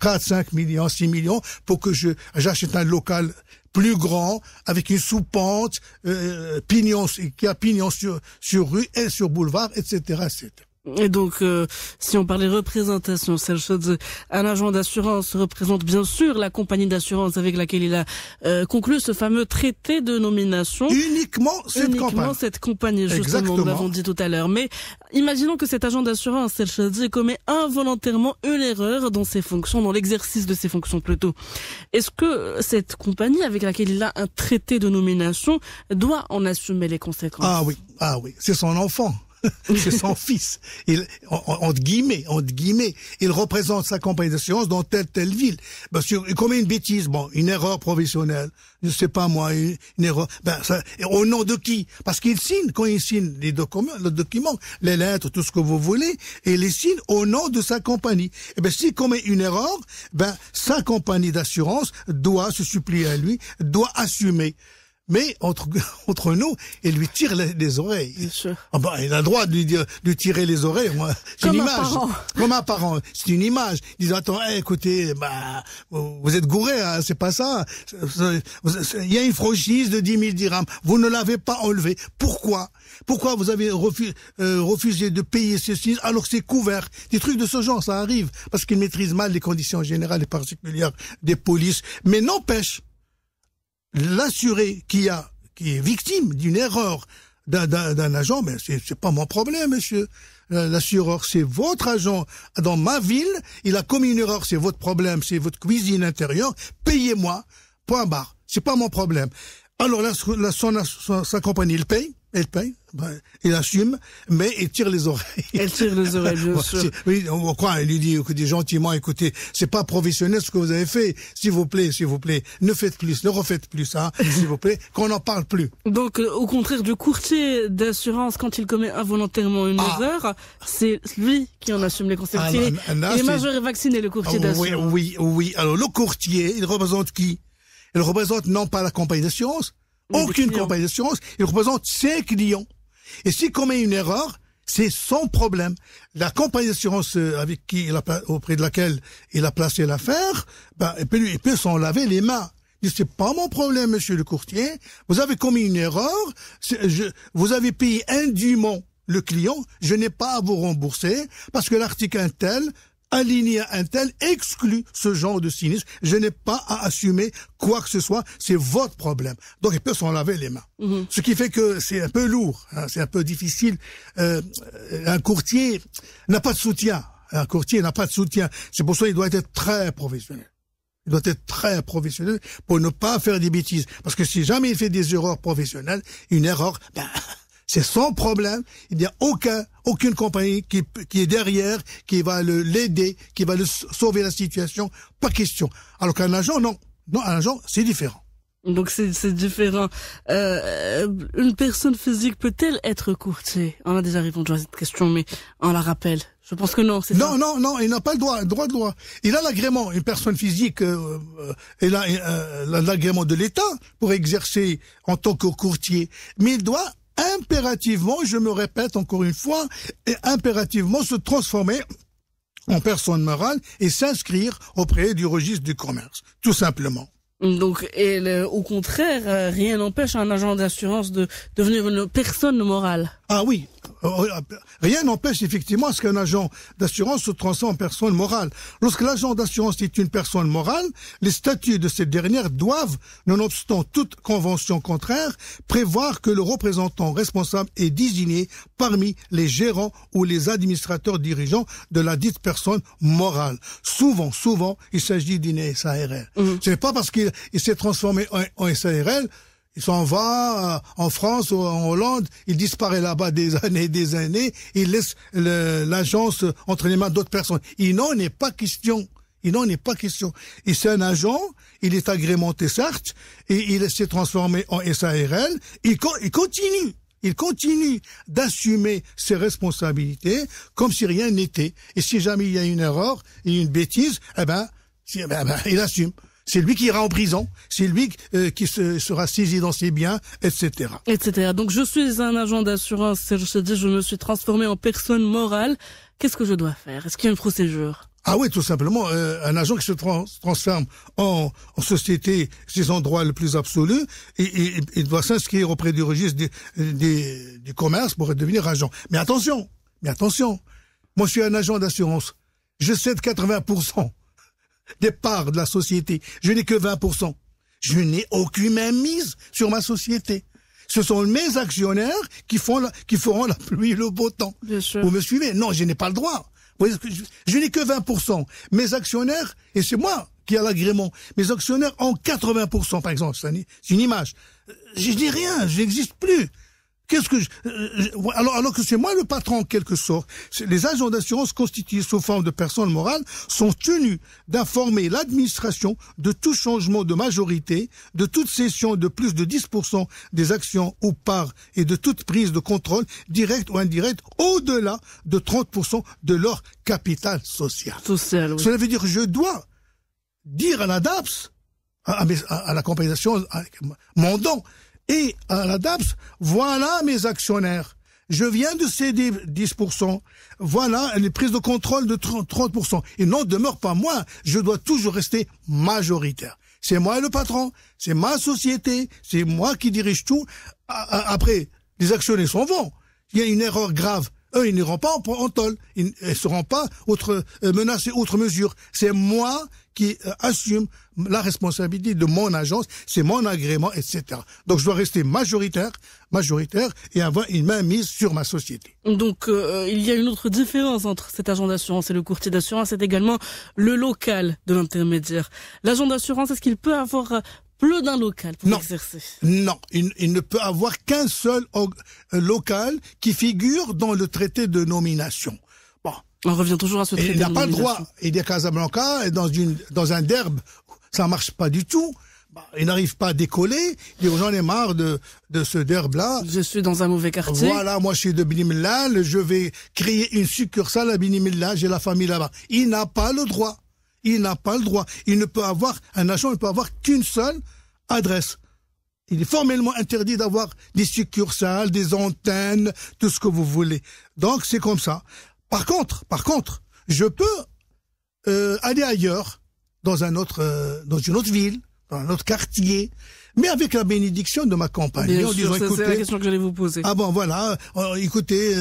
4, 5 millions, 6 millions pour que je j'achète un local plus grand, avec une soupente, pente euh, pignon, qui a pignon sur, sur rue et sur boulevard, etc. etc. Et donc, euh, si on parlait représentation, Serge un agent d'assurance représente bien sûr la compagnie d'assurance avec laquelle il a euh, conclu ce fameux traité de nomination. Uniquement cette Uniquement cette compagnie, justement, nous l'avons dit tout à l'heure. Mais imaginons que cet agent d'assurance, Serge commet involontairement une erreur dans ses fonctions, dans l'exercice de ses fonctions plutôt. Est-ce que cette compagnie avec laquelle il a un traité de nomination doit en assumer les conséquences Ah oui, ah oui, c'est son enfant. c'est son fils. Il, entre guillemets, entre guillemets, il représente sa compagnie d'assurance dans telle telle ville. Bien sûr, il commet une bêtise, bon, une erreur professionnelle, je sais pas moi, une, erreur. Ben, ça, au nom de qui Parce qu'il signe quand il signe les documents, le document, les lettres, tout ce que vous voulez, et il les signe au nom de sa compagnie. Et eh ben, s'il commet une erreur, ben, sa compagnie d'assurance doit se supplier à lui, doit assumer mais entre, entre nous, il lui tire les, oreilles. Bien ah bah, il a le droit de lui, dire, de tirer les oreilles. C'est une un Parent. Comme un parent. C'est une image. Il disent, attends, eh, écoutez, bah, vous êtes gouré, hein, c'est pas ça. Il y a une franchise de 10 000 dirhams. Vous ne l'avez pas enlevée. Pourquoi Pourquoi vous avez euh, refusé, de payer ceci alors que c'est couvert Des trucs de ce genre, ça arrive. Parce qu'ils maîtrisent mal les conditions générales et particulières des polices. Mais n'empêche, l'assuré qui a qui est victime d'une erreur d'un agent, mais c'est pas mon problème, monsieur. Euh, l'assureur, c'est votre agent. Dans ma ville, il a commis une erreur, c'est votre problème, c'est votre cuisine intérieure. Payez-moi, point barre. C'est pas mon problème. Alors, la, la, sa, compagnie, il paye, elle paye, ben, il assume, mais il tire les oreilles. Elle tire les oreilles, bien sûr. Oui, on croit, elle lui dit, gentiment, écoutez, c'est pas professionnel ce que vous avez fait. S'il vous plaît, s'il vous plaît, ne faites plus, ne refaites plus ça, s'il vous plaît, qu'on n'en parle plus. Donc, euh, au contraire du courtier d'assurance, quand il commet involontairement une ah. erreur, c'est lui qui en assume les conséquences. Ah, il est ah, majeur et vacciné, le courtier d'assurance. Oui, oui, oui. Alors, le courtier, il représente qui Il représente non pas la compagnie d'assurance, aucune compagnie d'assurance, il représente ses clients. Et s'il commet une erreur, c'est son problème. La compagnie d'assurance euh, avec qui il a, auprès de laquelle il a placé l'affaire, ben, bah, il peut, s'en laver les mains. C'est pas mon problème, monsieur le courtier. Vous avez commis une erreur. vous avez payé indûment le client. Je n'ai pas à vous rembourser parce que l'article tel alinéa un tel exclut ce genre de cynisme. Je n'ai pas à assumer quoi que ce soit. C'est votre problème. Donc, il peut s'en laver les mains. Mhm. Ce qui fait que c'est un peu lourd, hein. c'est un peu difficile. Euh, euh, un courtier n'a pas de soutien. Un courtier n'a pas de soutien. C'est pour ça qu'il doit être très professionnel. Il doit être très professionnel pour ne pas faire des bêtises. Parce que si jamais il fait des erreurs professionnelles, une erreur, ben, c'est son problème. Il n'y a aucun, aucune compagnie qui, qui est derrière, qui va l'aider, qui va le sauver la situation. Pas question. Alors qu'un agent, non. Non, un agent, c'est différent. Donc c'est différent. Euh, une personne physique peut-elle être courtier On a déjà répondu à cette question, mais on la rappelle. Je pense que non. non, non, non. Il n'a pas le droit, droit de droit Il a l'agrément. Une personne physique, euh, il euh, a euh, l'agrément de l'État pour exercer en tant que courtier, mais il doit impérativement, je me répète encore une fois, et impérativement se transformer en personne morale et s'inscrire auprès du registre du commerce, tout simplement. Donc, et au contraire, euh, rien n'empêche un agent d'assurance de devenir une personne morale. Ah oui, euh, oh, rien n'empêche effectivement à ce qu'un agent d'assurance se transforme en personne morale. Lorsque l'agent d'assurance est une personne morale, les statuts de cette dernière doivent, nonobstant toute convention contraire, prévoir que le représentant responsable est désigné parmi les gérants ou les administrateurs dirigeants de la dite personne morale. Souvent, souvent, il s'agit d'une SARL. Mmh. C'est pas parce qu'il s'est transformé en SARL il s'en va euh, en France ou en Hollande, il disparaît là-bas des années et des années, il laisse l'agence entre les mains d'autres personnes. Il n'en est pas question. Il n'en est pas question. Et c'est un agent, il est agrémenté certes, et il s'est transformé en SARL, il, continue. Il continue d'assumer ses responsabilités comme si rien n'était. Et si jamais il y a une erreur une bêtise, eh ben, si, eh ben il assume. C'est lui qui ira en prison, c'est lui euh, qui se, sera saisi dans ses biens, etc. Etc. Donc je suis un agent d'assurance, je dis, je me suis transformé en personne morale. Qu'est-ce que je dois faire Est-ce qu'il y a une procédure ah oui, tout simplement, euh, un agent qui se transforme en, société, c'est endroits droit le plus absolu, et, il doit s'inscrire auprès du registre des, des, du commerce pour devenir agent. Mais attention, mais attention, moi je suis un agent d'assurance, je cède 80% des parts de la société. Je n'ai que 20%. Je n'ai aucune mise sur ma société. Ce sont mes actionnaires qui, font la, qui feront la pluie et le beau temps. Vous me suivez Non, je n'ai pas le droit. je, n'ai que 20%. Mes actionnaires, et c'est moi qui ai l'agrément, mes actionnaires ont 80%, par exemple, c'est une, image. Euh, je dis rien, je n'existe plus ce que euh, alors, alors que c'est moi le patron en quelque sorte. Les agents d'assurance constitués sous forme de personnes morales sont tenus d'informer l'administration de tout changement de majorité, de toute cession de plus de 10% des actions ou parts et de toute prise de contrôle directe ou indirecte au-delà de 30% de leur capital social. Cela veut dire je dois dire à la DAPS, à, la compensation, à, mon don, et à la DAPS, voilà mes actionnaires. Je viens de céder 10%. Voilà les prises de contrôle de 30%. Et non, demeure pas Moi, Je dois toujours rester majoritaire. C'est moi le patron. C'est ma société. C'est moi qui dirige tout. Après, les actionnaires s'en vont. Il y a une erreur grave. Eux, ils n'iront pas en, tol. Ils ne seront pas autre, euh, menacés autre mesure. C'est moi qui euh, assume la responsabilité de mon agence, c'est mon agrément, etc. Donc je dois rester majoritaire, majoritaire et avoir une main mise sur ma société. Donc euh, il y a une autre différence entre cet agent d'assurance et le courtier d'assurance, c'est également le local de l'intermédiaire. L'agent d'assurance, est-ce qu'il peut avoir euh, plus d'un local pour exercer. Non, il, ne peut avoir qu'un seul local qui figure dans le traité de nomination. On revient toujours à ce traité. il n'a pas le droit. Il est à Casablanca, dans, une, dans un derbe, ça ne marche pas du tout. Bah, il n'arrive pas à décoller. Il dit j'en ai marre de, de ce derbe-là. Je suis dans un mauvais quartier. Voilà, moi je suis de Binimillal. Je vais créer une succursale à Binimillal. J'ai la famille là-bas. Il n'a pas le droit. Il n'a pas le droit. Il ne peut avoir, un agent ne peut avoir qu'une seule adresse. Il est formellement interdit d'avoir des succursales, des antennes, tout ce que vous voulez. Donc c'est comme ça. Par contre, par contre, je peux euh, aller ailleurs, dans un autre, euh, dans une autre ville, dans un autre quartier, mais avec la bénédiction de ma compagne. c'est la question que j'allais vous poser. Ah bon, voilà. Euh, écoutez,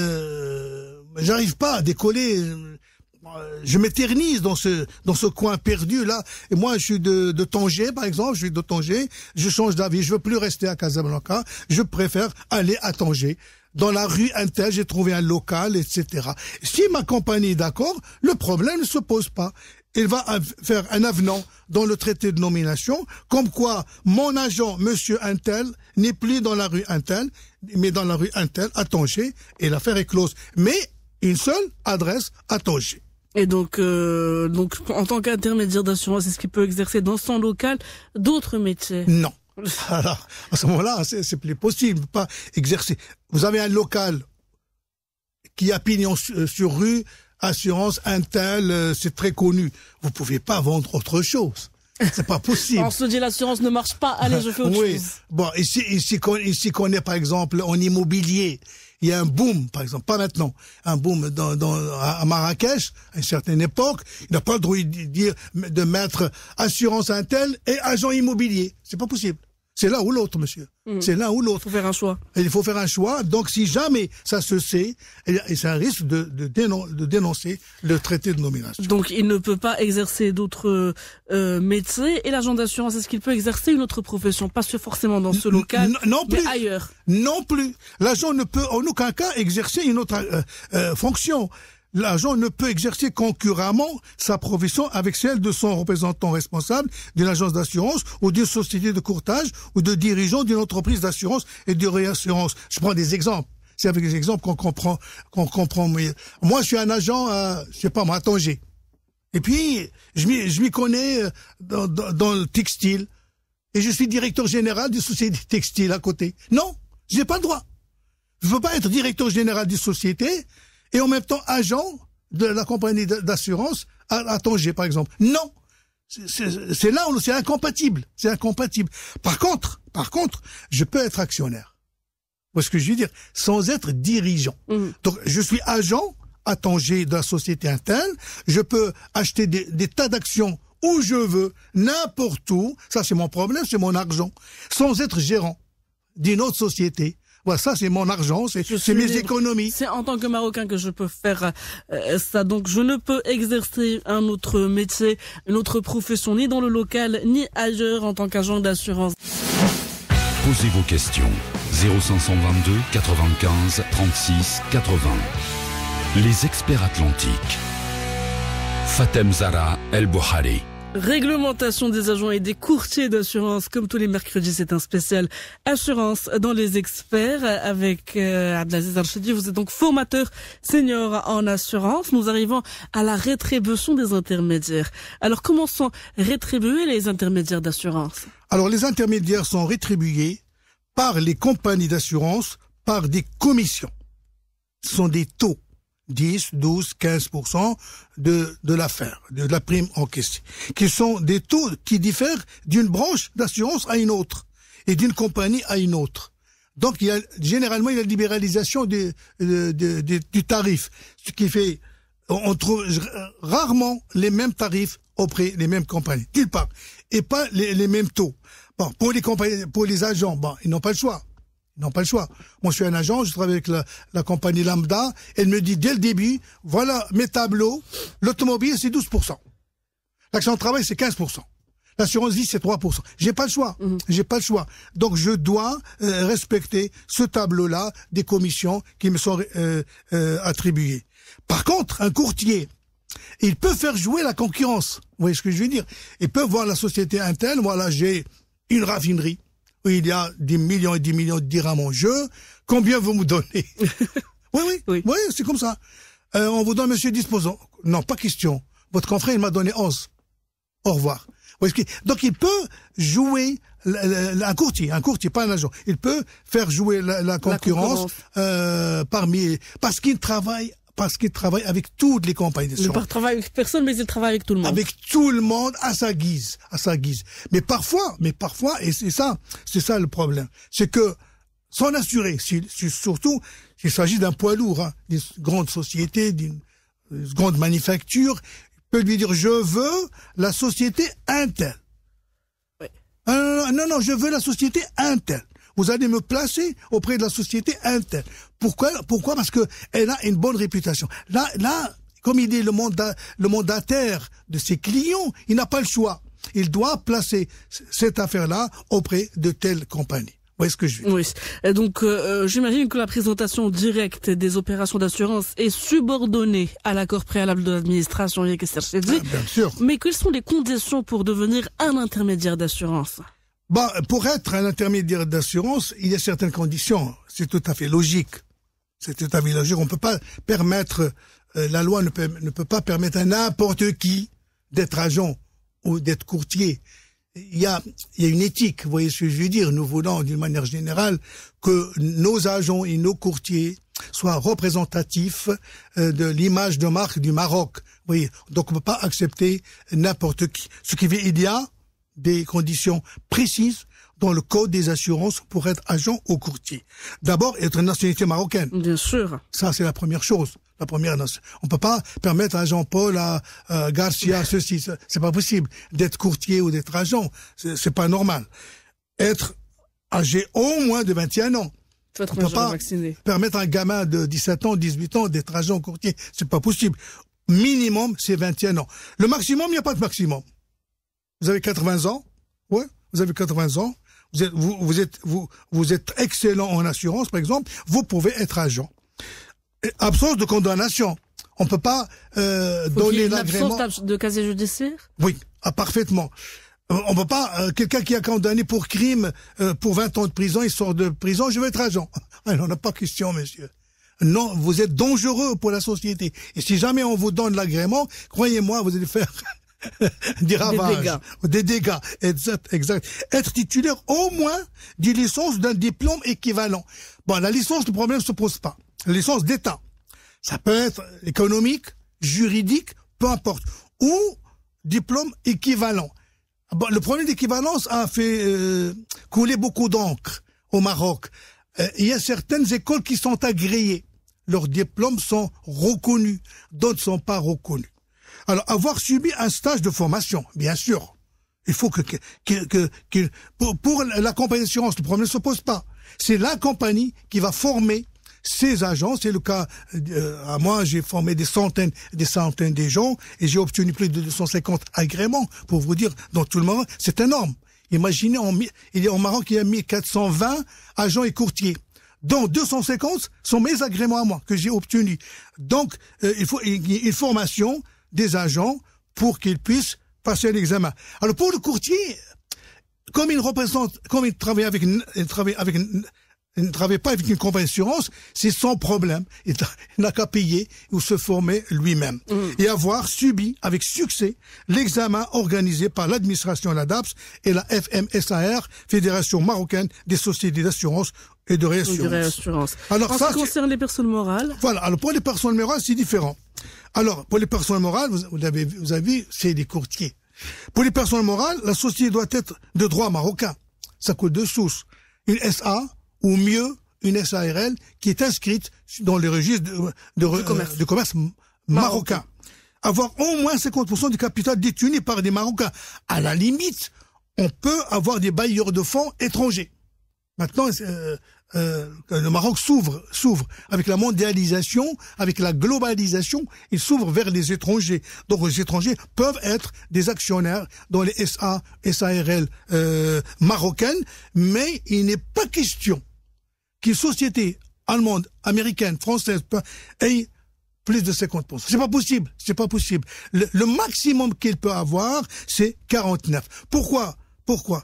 j'arrive pas à décoller. Je m'éternise dans ce dans ce coin perdu là. Et moi, je suis de, de Tanger, par exemple. Je suis de Tanger. Je change d'avis. Je veux plus rester à Casablanca. Je préfère aller à Tanger dans la rue Intel, j'ai trouvé un local, etc. Si ma compagnie est d'accord, le problème ne se pose pas. Il va faire un avenant dans le traité de nomination, comme quoi mon agent, monsieur Intel, n'est plus dans la rue Intel, mais dans la rue Intel à Tanger, et l'affaire est close. Mais une seule adresse à Tanger. Et donc, euh, donc en tant qu'intermédiaire d'assurance, est-ce qu'il peut exercer dans son local d'autres métiers Non. Alors, à ce moment-là, c'est plus possible, pas exercer. Vous avez un local qui a pignon euh, sur, rue, assurance, Intel, euh, c'est très connu. Vous pouvez pas vendre autre chose. C'est pas possible. On se dit l'assurance ne marche pas. Allez, je fais autre oui. chose. Bon, ici, ici, ici qu'on est par exemple en immobilier, il y a un boom, par exemple, pas maintenant, un boom dans, dans, à Marrakech, à une certaine époque, il n'a pas le droit de dire de mettre assurance Intel et agent immobilier. C'est pas possible. C'est là ou l'autre, monsieur. Hmm. C'est là ou l'autre. Il faut faire un choix. il faut faire un choix. Donc, si jamais ça se sait, et eh un risque de, dénoncer le traité de nomination. Donc, il ne peut pas exercer d'autres euh, métiers. Et l'agent d'assurance, est-ce qu'il peut exercer une autre profession Pas forcément dans ce local, non plus. ailleurs. Non plus. L'agent ne peut en aucun cas exercer une autre euh, euh, fonction l'agent ne peut exercer concurremment sa profession avec celle de son représentant responsable d'une agence d'assurance ou d'une société de courtage ou de dirigeant d'une entreprise d'assurance et de réassurance. Je prends des exemples. C'est avec des exemples qu'on comprend, qu'on comprend mieux. Moi, je suis un agent, je euh, je sais pas moi, à Tanger. Et puis, je m'y connais euh, dans, le textile. Et je suis directeur général d'une société textile à côté. Non, j'ai pas le droit. Je veux pas être directeur général d'une société et en même temps agent de la compagnie d'assurance à, à, par exemple. Non, c'est là où c'est incompatible. C'est incompatible. Par contre, par contre, je peux être actionnaire. Vous ce que je veux dire Sans être dirigeant. Mmh. Donc, je suis agent à Tanger de la société interne. Je peux acheter des, des tas d'actions où je veux, n'importe où. Ça, c'est mon problème, c'est mon argent. Sans être gérant d'une autre société. Voilà, ça c'est mon argent, c'est mes économies. C'est en tant que Marocain que je peux faire euh, ça. Donc je ne peux exercer un autre métier, une autre profession, ni dans le local, ni ailleurs en tant qu'agent d'assurance. Posez vos questions. 0522 95 36 80. Les experts atlantiques. Fatem Zara El Bouhari. Réglementation des agents et des courtiers d'assurance. Comme tous les mercredis, c'est un spécial assurance dans les experts avec euh, Abdelaziz Archidi. Vous êtes donc formateur senior en assurance. Nous arrivons à la rétribution des intermédiaires. Alors, comment sont rétribués les intermédiaires d'assurance Alors, les intermédiaires sont rétribués par les compagnies d'assurance par des commissions. Ce sont des taux. 10, 12, 15% de, de l'affaire, de la prime en question, qui sont des taux qui diffèrent d'une branche d'assurance à une autre et d'une compagnie à une autre. Donc, il y a, généralement, il y a la libéralisation des, euh, du tarif, ce qui fait on trouve rarement les mêmes tarifs auprès des mêmes compagnies, qu'ils part, et pas les, mêmes taux. Bon, pour les compagnies, pour les agents, bon, ils n'ont pas le choix. Non, pas le choix. Moi, je suis un agent, je travaille avec la, compagnie Lambda. Elle me dit dès le début, voilà mes tableaux. L'automobile, c'est 12%. L'action de travail, c'est 15%. L'assurance vie, c'est 3%. J'ai pas le choix. Mhm. J'ai pas le choix. Donc, je dois euh, respecter ce tableau-là des commissions qui me sont euh, euh, attribuées. Par contre, un courtier, il peut faire jouer la concurrence. Vous voyez ce que je veux dire Il peut voir la société interne, voilà, j'ai une raffinerie où il y a des millions et des millions de dirhams en jeu, combien vous me donnez Oui, oui, oui, c'est comme ça. Euh, on vous donne, monsieur, disposant. Non, pas question. Votre confrère, il m'a donné 11. Au revoir. Donc, il peut jouer un courtier, un courtier, pas un agent. Il peut faire jouer la, concurrence, euh, parmi parce qu'il travaille parce qu'il travaille avec toutes les compagnies d'assurance. Il ne travaille avec personne, mais il travaille avec tout le monde. Avec tout le monde à sa guise, à sa guise. Mais parfois, mais parfois, et c'est ça, c'est ça le problème, c'est que s'en assurer, surtout s'il s'agit d'un poids lourd, hein, d'une grande société, d'une euh, grande manufacture, peut lui dire je veux la société Intel. Euh, non, non, je veux la société Intel vous allez me placer auprès de la société interne. Pourquoi Pourquoi Parce que elle a une bonne réputation. Là, là, comme il est le, le mandataire de ses clients, il n'a pas le choix. Il doit placer cette affaire-là auprès de telle compagnie. Vous voyez ce que je veux Oui. Donc, euh, euh, j'imagine que la présentation directe des opérations d'assurance est subordonnée à l'accord préalable de l'administration, ah, bien sûr. Mais quelles sont les conditions pour devenir un intermédiaire d'assurance bah, pour être un intermédiaire d'assurance, il y a certaines conditions. C'est tout à fait logique. C'est tout à fait logique. On peut pas permettre, euh, la loi ne peut, pas permettre à n'importe qui d'être agent ou d'être courtier. Il y, a, il y a une éthique, vous voyez ce que je veux dire. Nous voulons, d'une manière générale, que nos agents et nos courtiers soient représentatifs euh, de l'image de marque du Maroc. voyez, donc on ne peut pas accepter n'importe qui. Ce qui y a, des conditions précises dans le code des assurances pour être agent ou courtier. D'abord, être une nationalité marocaine. Bien sûr. Ça, c'est la première chose. La première On peut pas permettre à Jean-Paul, à, à, Garcia, ceci, c'est pas possible d'être courtier ou d'être agent. C'est pas normal. Être âgé au moins de 21 ans. Faut être On peut pas permettre à un gamin de 17 ans, 18 ans d'être agent ou courtier. C'est pas possible. Minimum, c'est 21 ans. Le maximum, il n'y a pas de maximum. Vous avez 80 ans Ouais, vous avez 80 ans. Vous êtes, vous, êtes, vous, vous êtes excellent en assurance, par exemple. Vous pouvez être agent. absence de condamnation. On peut pas euh, donner l'agrément. Absence de casier judiciaire. Oui, ah, parfaitement. Euh, on peut pas euh, quelqu'un qui a condamné pour crime pour 20 ans de prison, il sort de prison, je vais être agent. on n'a pas question, monsieur. Non, vous êtes dangereux pour la société. Et si jamais on vous donne l'agrément, croyez-moi, vous allez faire des ravages, des dégâts. Des dégâts. Exact, Être titulaire au moins d'une licence d'un diplôme équivalent. Bon, la licence, le problème ne se pose pas. La licence d'État. Ça peut être économique, juridique, peu importe. Ou diplôme équivalent. Bon, le problème d'équivalence a fait euh, couler beaucoup d'encre au Maroc. Euh, il y a certaines écoles qui sont agréées. Leurs diplômes sont reconnus, d'autres ne sont pas reconnus. Alors, avoir subi un stage de formation, bien sûr. Il faut que, que, pour, pour, la compagnie d'assurance, le problème ne se pose pas. C'est la compagnie qui va former ses agents. C'est le cas euh, à moi, j'ai formé des centaines, des centaines de gens et j'ai obtenu plus de 250 agréments pour vous dire dans tout le monde, c'est énorme. Imaginez, il y a, au Maroc, il y a 1420 agents et courtiers dont 250 sont mes agréments à moi que j'ai obtenus. Donc, euh, il faut une formation des agents pour qu'ils puissent passer l'examen. Alors pour le courtier, comme il représente, comme il travaille avec, travaille avec, ne travaille pas avec une compagnie d'assurance, c'est son problème. Il n'a qu'à payer ou se former lui-même. Mm. Et avoir subi avec succès l'examen organisé par l'administration, de l'ADAPS et la FMSAR, Fédération marocaine des sociétés d'assurance, et de réassurance. Alors, en ça, ce qui concerne les personnes morales Voilà, alors pour les personnes morales, c'est différent. Alors, pour les personnes morales, vous, avez, vous avez c'est des courtiers. Pour les personnes morales, la société doit être de droit marocain. Ça coûte deux sous. Une SA, ou mieux, une SARL, qui est inscrite dans les registres de, commerce. Euh, marocain. Avoir au moins 50% du capital détenu par des Marocains. À la limite, on peut avoir des bailleurs de fonds étrangers. Maintenant, euh, le Maroc s'ouvre, s'ouvre avec la mondialisation, avec la globalisation, il s'ouvre vers les étrangers. Donc les étrangers peuvent être des actionnaires dans les SA, SARL euh, marocaines, mais il n'est pas question qu'une société allemande, américaine, française ait plus de 50%. C'est pas possible, c'est pas possible. Le, le maximum qu'il peut avoir, c'est 49. Pourquoi Pourquoi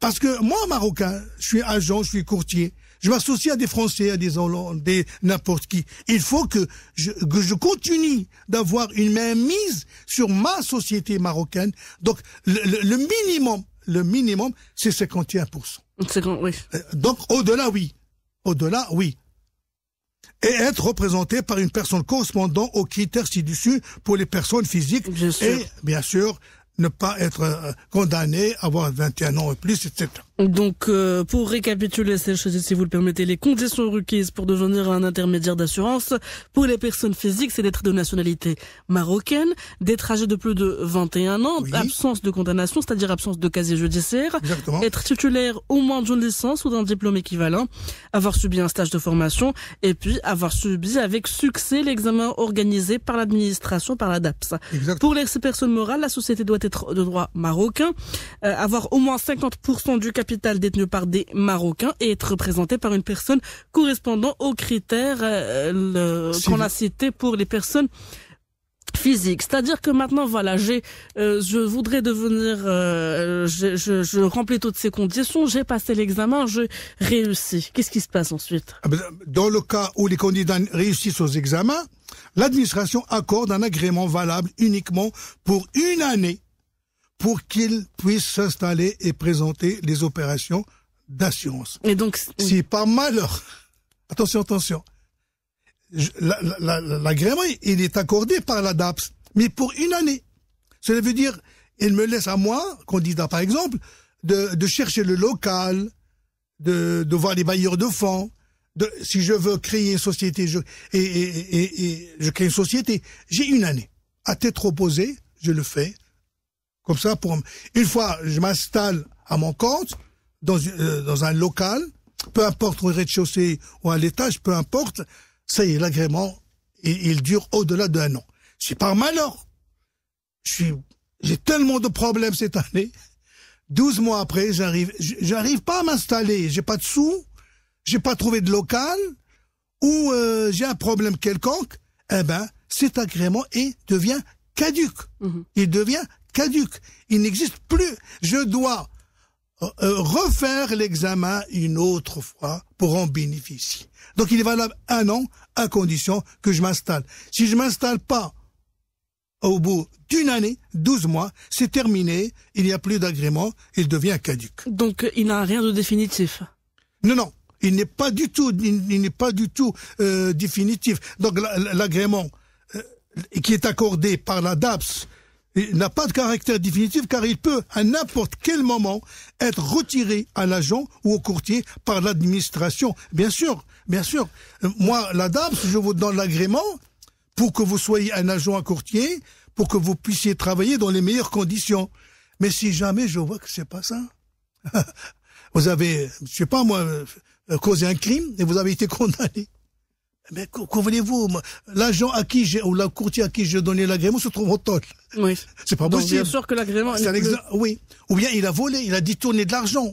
parce que moi, Marocain, je suis agent, je suis courtier. Je m'associe à des Français, à des Hollandais, n'importe qui. Il faut que je, que je continue d'avoir une mainmise sur ma société marocaine. Donc, le, minimum, le minimum, c'est 51%. oui. Euh, donc, au-delà, oui. Au-delà, oui. Et être représenté par une personne correspondant aux critères ci-dessus pour les personnes physiques. Bien Et, bien sûr, ne pas être euh, condamné, avoir 21 ans et plus, etc. Donc, euh, pour récapituler, choses, si vous le permettez, les conditions requises pour devenir un intermédiaire d'assurance pour les personnes physiques, c'est d'être de nationalité marocaine, d'être âgé de plus de 21 ans, d'absence absence de condamnation, c'est-à-dire absence de casier judiciaire, être titulaire au moins d'une licence ou d'un diplôme équivalent, avoir subi un stage de formation et puis avoir subi avec succès l'examen organisé par l'administration, par l'ADAPS Pour les personnes morales, la société doit être de droit marocain, euh, avoir au moins 50% du capital détenu par des Marocains et être représenté par une personne correspondant aux critères euh, qu'on a cités pour les personnes physiques. C'est-à-dire que maintenant, voilà, j'ai, euh, je voudrais devenir, euh, je, je, remplis toutes ces conditions, j'ai passé l'examen, je réussis. Qu'est-ce qui se passe ensuite ah ben, Dans le cas où les candidats réussissent aux examens, l'administration accorde un agrément valable uniquement pour une année pour qu'ils puissent s'installer et présenter les opérations d'assurance. Et donc, c'est pas malheur, attention, attention, La l'agrément, il est accordé par l'ADAPS, mais pour une année. Cela veut dire, il me laisse à moi, qu'on candidat par exemple, de, chercher le local, de, voir les bailleurs de fonds, de, si je veux créer une société, je, et, je crée une société, j'ai une année. À tête reposée, je le fais, comme ça, pour une fois, je m'installe à mon compte dans, euh, dans un local, peu importe au rez-de-chaussée ou à l'étage, peu importe, ça y est, l'agrément, il, il dure au-delà d'un an. C'est par malheur. J'ai tellement de problèmes cette année. 12 mois après, j'arrive, j'arrive pas à m'installer. J'ai pas de sous, j'ai pas trouvé de local, ou euh, j'ai un problème quelconque. Eh ben, cet agrément et devient caduque. Il devient mhm. Caduc, Il n'existe plus. Je dois euh, euh, refaire l'examen une autre fois pour en bénéficier. Donc il est valable un an à condition que je m'installe. Si je m'installe pas au bout d'une année, douze mois, c'est terminé, il n'y a plus d'agrément, il devient caduque. Donc il n'a rien de définitif. Non, non, il n'est pas du tout, il, n'est pas du tout euh, définitif. Donc l'agrément qui est accordé par la DAPS il n'a pas de caractère définitif car il peut à n'importe quel moment être retiré à l'agent ou au courtier par l'administration. Bien sûr, bien sûr. Moi, la si je vous donne l'agrément pour que vous soyez un agent à courtier, pour que vous puissiez travailler dans les meilleures conditions. Mais si jamais je vois que c'est pas ça, vous avez, je sais pas moi, euh, causé un crime et vous avez été condamné. Mais convenez-vous, l'agent à qui j'ai, ou la courtier à qui j'ai donné l'agrément se trouve au toque. Oui. C'est pas bon. possible. sûr que l'agrément. C'est un Oui. Ou bien il a volé, il a détourné de l'argent.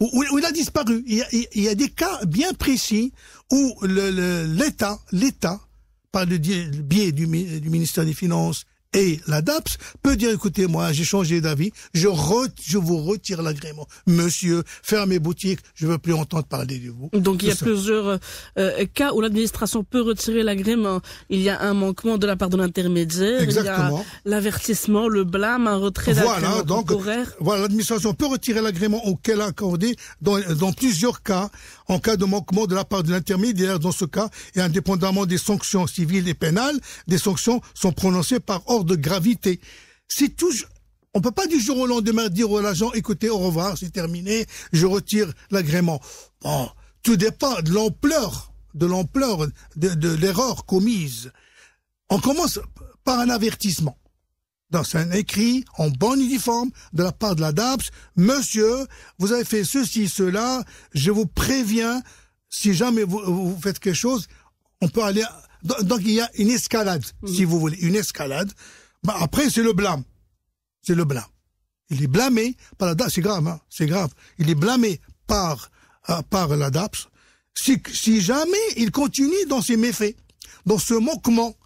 Ou, il a disparu. Il y a, des cas bien précis où l'État, le, l'État, par le biais du ministère des Finances et la peut dire, écoutez, moi, j'ai changé d'avis, je, je vous retire l'agrément. Monsieur, fermez boutique, je ne veux plus entendre parler de vous. Donc il y a plusieurs euh, euh, cas où l'administration peut retirer l'agrément. Il y a un manquement de la part de l'intermédiaire, il l'avertissement, le blâme, un retrait voilà, donc, Voilà, l'administration peut retirer l'agrément auquel accordé dans, dans plusieurs cas, en cas de manquement de la part de l'intermédiaire, dans ce cas, et indépendamment des sanctions civiles et pénales, des sanctions sont prononcées par ordre de gravité. C'est tout. On peut pas du jour au lendemain dire à l'agent, écoutez, au revoir, c'est terminé, je retire l'agrément. Bon, tout dépend de l'ampleur, de l'ampleur de, l'erreur commise. On commence par un avertissement. Dans un écrit, en bon uniforme, de la part de la DAPS, Monsieur, vous avez fait ceci, cela, je vous préviens, si jamais vous faites quelque chose, on peut aller donc il y a une escalade, mhm. si vous voulez, une escalade. Bah, après, c'est le blâme. C'est le blâme. Il est blâmé par la DAPS, c'est grave, hein. c'est grave. Il est blâmé par, euh, par la DAPS si, si jamais il continue dans ses méfaits, dans ce manquement.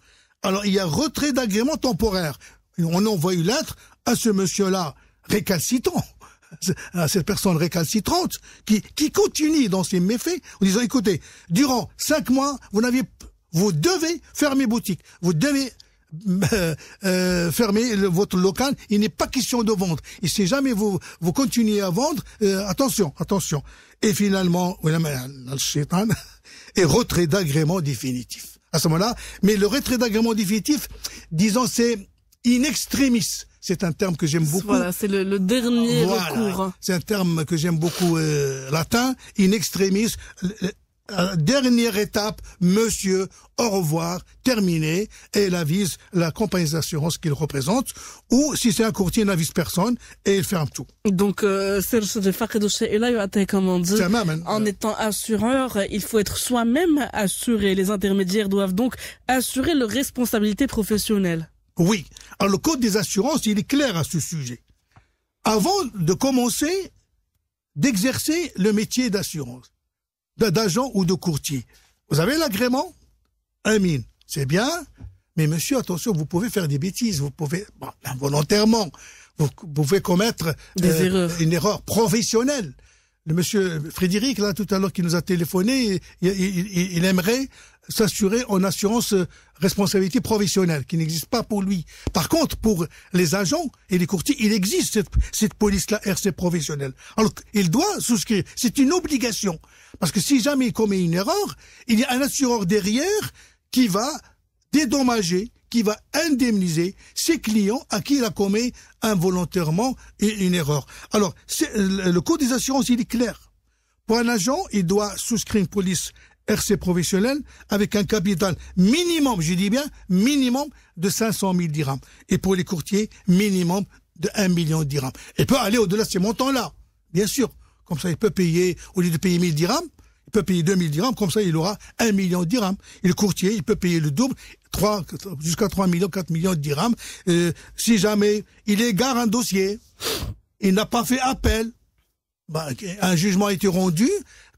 Alors il y a retrait d'agrément temporaire. On envoie une lettre à ce monsieur-là récalcitrant à cette personne récalcitrante qui, qui continue dans ses méfaits en disant écoutez, durant cinq mois, vous pas vous devez fermer boutique, vous devez euh, euh, fermer votre local. Il n'est pas question de vendre. Et si jamais vous, vous continuez à vendre, euh, attention, attention. Et finalement, le est retrait d'agrément définitif. À ce moment-là, mais le retrait d'agrément définitif, disons, c'est in extremis. C'est un terme que j'aime beaucoup. Voilà, c'est le, dernier voilà. recours. C'est un terme que j'aime beaucoup latin, in extremis. Euh, dernière étape, monsieur, au revoir, terminé, et il avise la compagnie d'assurance qu'il représente, ou si c'est un courtier, il n'avise personne, et il ferme tout. Donc, euh, hein. en étant assureur, il faut être soi-même assuré. Les intermédiaires doivent donc assurer leur responsabilité professionnelle. Oui. Alors, le code des assurances, il est clair à ce sujet. Avant de commencer d'exercer le métier d'assurance, d'agent ou de courtier. Vous avez l'agrément Un mine, c'est bien. Mais monsieur, attention, vous pouvez faire des bêtises, vous pouvez, involontairement, vous pouvez commettre euh, une erreur professionnelle. Le monsieur Frédéric, là, tout à l'heure, qui nous a téléphoné, il aimerait s'assurer en assurance euh, responsabilité professionnelle, qui n'existe pas pour lui. Par contre, pour les agents et les courtiers, il existe cette, police-là, RC professionnelle. Alors, il doit souscrire. C'est une obligation. Parce que si jamais il commet une erreur, il y a un assureur derrière qui va dédommager, qui va indemniser ses clients à qui il a commis involontairement une erreur. Alors, le code des assurances, il est clair. Pour un agent, il doit souscrire une police RC professionnel avec un capital minimum, je dis bien minimum de 500 000 dirhams. Et pour les courtiers, minimum de 1 million de dirhams. Il peut aller au-delà de ces montants-là, bien sûr. Comme ça, il peut payer, au lieu de payer 1000 dirhams, il peut payer 2 000 dirhams, comme ça, il aura 1 million de dirhams. Et le courtier, il peut payer le double, 3, jusqu'à 3 millions, 4 millions de dirhams, euh, si jamais il égare un dossier, il n'a pas fait appel, bah, un jugement a été rendu,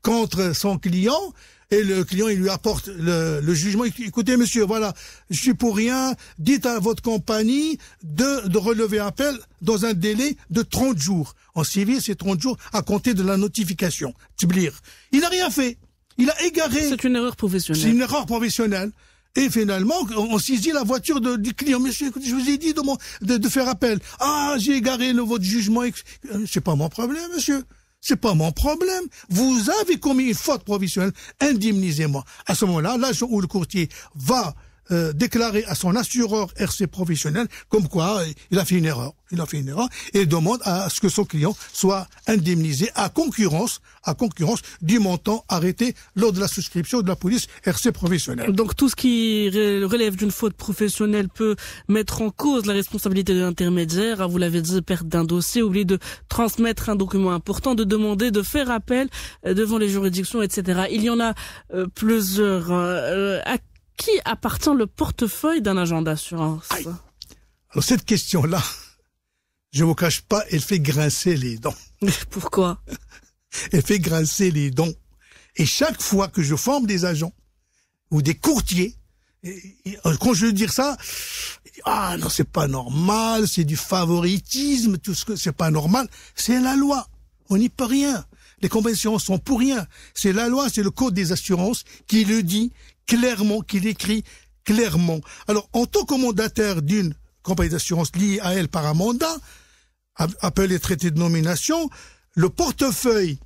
contre son client et le client il lui apporte le, jugement. Écoutez monsieur, voilà, je suis pour rien. Dites à votre compagnie de, de relever appel dans un délai de 30 jours. En civil, c'est 30 jours à compter de la notification. Tiblir. Il n'a rien fait. Il a égaré. C'est une erreur professionnelle. C'est une erreur professionnelle. Et finalement, on saisit la voiture du client. Monsieur, écoutez, je vous ai dit de, faire appel. Ah, j'ai égaré le, votre jugement. Euh, c'est pas mon problème, monsieur. C'est pas mon problème. Vous avez commis une faute provisionnelle, indemnisez-moi. À ce moment-là, là où le courtier va euh, déclaré à son assureur RC professionnel comme quoi euh, il a fait une erreur. Il a fait une erreur et demande à ce que son client soit indemnisé à concurrence, à concurrence du montant arrêté lors de la souscription de la police RC professionnelle. Donc tout ce qui relève d'une faute professionnelle peut mettre en cause la responsabilité de l'intermédiaire. Ah, vous l'avez dit, perte d'un dossier, oublier de transmettre un document important, de demander, de faire appel euh, devant les juridictions, etc. Il y en a plusieurs qui appartient le portefeuille d'un agent d'assurance Alors cette question-là, je vous cache pas, elle fait grincer les dents. Pourquoi Elle fait grincer les dents. Et chaque fois que je forme des agents ou des courtiers, euh, quand je veux dire ça, ah non, c'est pas normal, c'est du favoritisme, tout ce que c'est pas normal, c'est la loi. On n'y peut rien. Les conventions sont pour rien. C'est la loi, c'est le code des assurances qui le dit, clairement, qu'il écrit clairement. Alors, en tant que mandataire d'une compagnie d'assurance liée à elle par un mandat, appelé traité de nomination, le portefeuille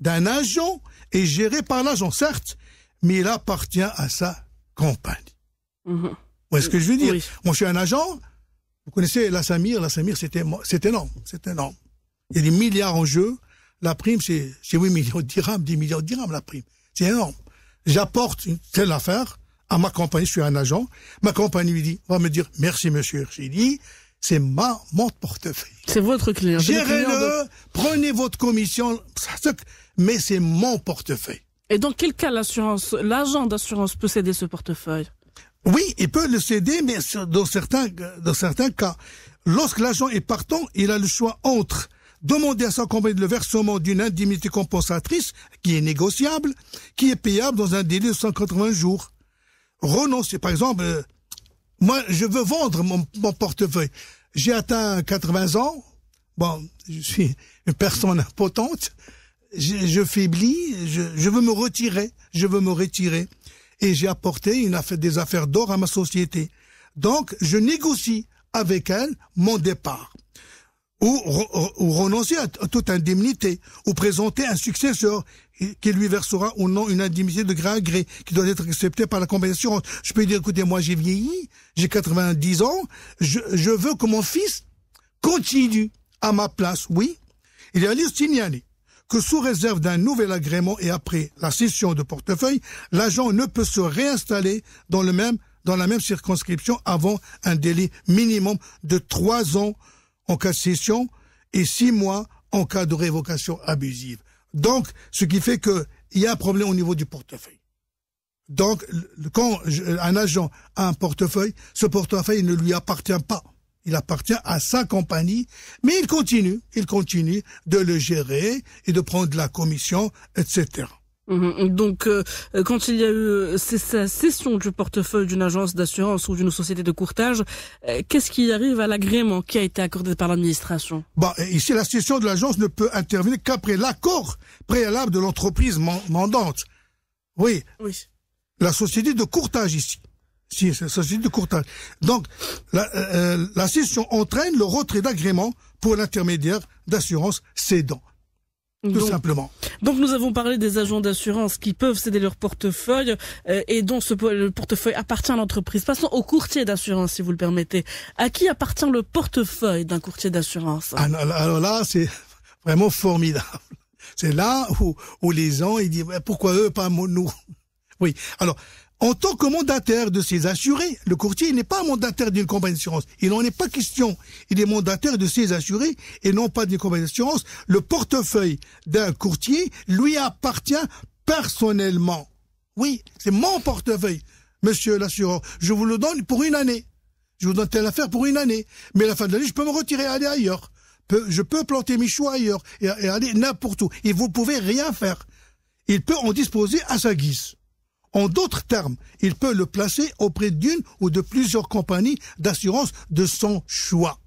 d'un agent est géré par l'agent, certes, mais il appartient à sa compagnie. Mmh. ce que je veux dire Moi, je suis un agent. Vous connaissez la Samir. La Samir, c'était c'est énorme. C'est énorme. Il y a des milliards en jeu. La prime, c'est 8 millions de dirhams, 10 millions de dirhams, la prime. C'est énorme j'apporte une telle affaire à ma compagnie, je suis un agent, ma compagnie lui dit, va me dire, merci monsieur J'ai dit, c'est ma, mon portefeuille. C'est votre client. Gérez-le, prenez votre commission, mais c'est mon portefeuille. Et dans quel cas l'assurance, l'agent d'assurance peut céder ce portefeuille Oui, il peut le céder, mais dans certains, dans certains cas. Lorsque l'agent est partant, il a le choix entre demander à sa compagnie le versement d'une indemnité compensatrice qui est négociable, qui est payable dans un délai de 180 jours. Renoncer, par exemple, euh, moi, je veux vendre mon, portefeuille. J'ai atteint 80 ans. Bon, je suis une personne impotente. Je, faiblis. Je, je, veux me retirer. Je veux me retirer. Et j'ai apporté une affaire, des affaires d'or à ma société. Donc, je négocie avec elle mon départ ou, renoncer à, toute indemnité, ou présenter un successeur qui lui versera ou non une indemnité de gré à gré, qui doit être acceptée par la compagnie Je peux dire, écoutez, moi j'ai vieilli, j'ai 90 ans, je, je veux que mon fils continue à ma place, oui. Il est allé signaler que sous réserve d'un nouvel agrément et après la cession de portefeuille, l'agent ne peut se réinstaller dans le même dans la même circonscription avant un délai minimum de trois ans en cas de cession et six mois en cas de révocation abusive. Donc, ce qui fait qu'il y a un problème au niveau du portefeuille. Donc, quand un agent a un portefeuille, ce portefeuille ne lui appartient pas. Il appartient à sa compagnie, mais il continue, il continue de le gérer et de prendre la commission, etc. Mhm. Donc, euh, quand il y a eu euh, sa cession du portefeuille d'une agence d'assurance ou d'une société de courtage, euh, qu'est-ce qui arrive à l'agrément qui a été accordé par l'administration bah, Ici, la cession de l'agence ne peut intervenir qu'après l'accord préalable de l'entreprise mandante. Oui. oui. La société de courtage ici. Si, c'est société de courtage. Donc, la, la cession entraîne le retrait d'agrément pour l'intermédiaire d'assurance cédant tout simplement. Donc nous avons parlé des agents d'assurance qui peuvent céder leur portefeuille euh, et dont ce, le portefeuille appartient à l'entreprise. Passons au courtier d'assurance, si vous le permettez. À qui appartient le portefeuille d'un courtier d'assurance ah, Alors là, c'est vraiment formidable. C'est là où, où les gens ils disent pourquoi eux, pas nous Oui. Alors en tant que mandataire de ses assurés, le courtier n'est pas mandataire d'une compagnie d'assurance. Il n'en est pas question. Il est mandataire de ses assurés et non pas d'une compagnie d'assurance. Le portefeuille d'un courtier lui appartient personnellement. Oui, c'est mon portefeuille, monsieur l'assureur. Je vous le donne pour une année. Je vous donne telle affaire pour une année. Mais à la fin de l'année, je peux me retirer, aller ailleurs. Je peux planter mes choix ailleurs et aller n'importe où. Et vous pouvez rien faire. Il peut en disposer à sa guise. En d'autres termes, il peut le placer auprès d'une ou de plusieurs compagnies d'assurance de son choix.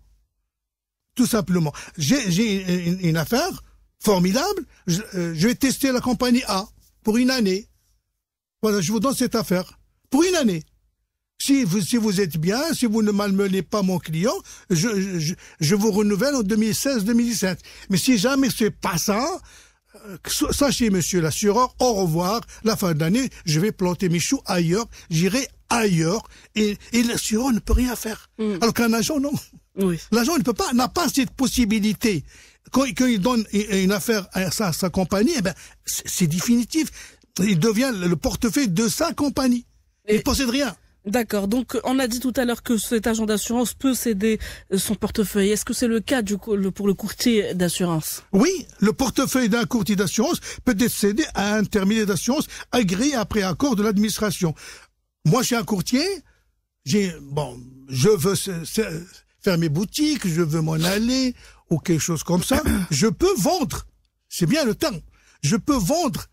Tout simplement. J'ai une, affaire formidable. Euh, je, vais tester la compagnie A pour une année. Voilà, je vous donne cette affaire. Pour une année. Si vous, si vous êtes bien, si vous ne malmenez pas mon client, je, je, je vous renouvelle en 2016-2017. Mais si jamais c'est pas ça, euh, sachez, monsieur l'assureur, au revoir, la fin de l'année, je vais planter mes choux ailleurs, j'irai ailleurs, et, l'assureur ne peut rien faire. Mm. Alors qu'un agent, non. L'agent ne peut pas, n'a pas cette possibilité. Quand, il donne une affaire à sa, compagnie, eh ben, c'est définitif. Il devient le portefeuille de sa compagnie. Et... Il ne possède rien. D'accord. Donc, euh, on a dit tout à l'heure que cet agent d'assurance peut céder euh, son portefeuille. Est-ce que c'est le cas du, pour le courtier d'assurance Oui, le portefeuille d'un courtier d'assurance peut être cédé à un intermédiaire d'assurance agréé après accord de l'administration. Moi, je suis un courtier. J'ai bon, je veux faire mes boutiques, je veux m'en aller ou quelque chose comme ça. Je peux vendre. C'est bien le temps, Je peux vendre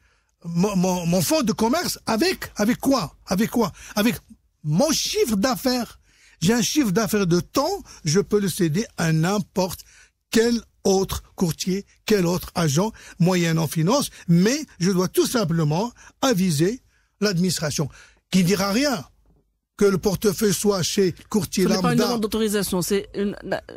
mon, mon fonds de commerce avec avec quoi Avec quoi Avec mon chiffre d'affaires. J'ai un chiffre d'affaires de temps, je peux le céder à n'importe quel autre courtier, quel autre agent, moyen en finance, mais je dois tout simplement aviser l'administration, qui dira rien que le portefeuille soit chez courtier lambda. C'est pas une demande d'autorisation, c'est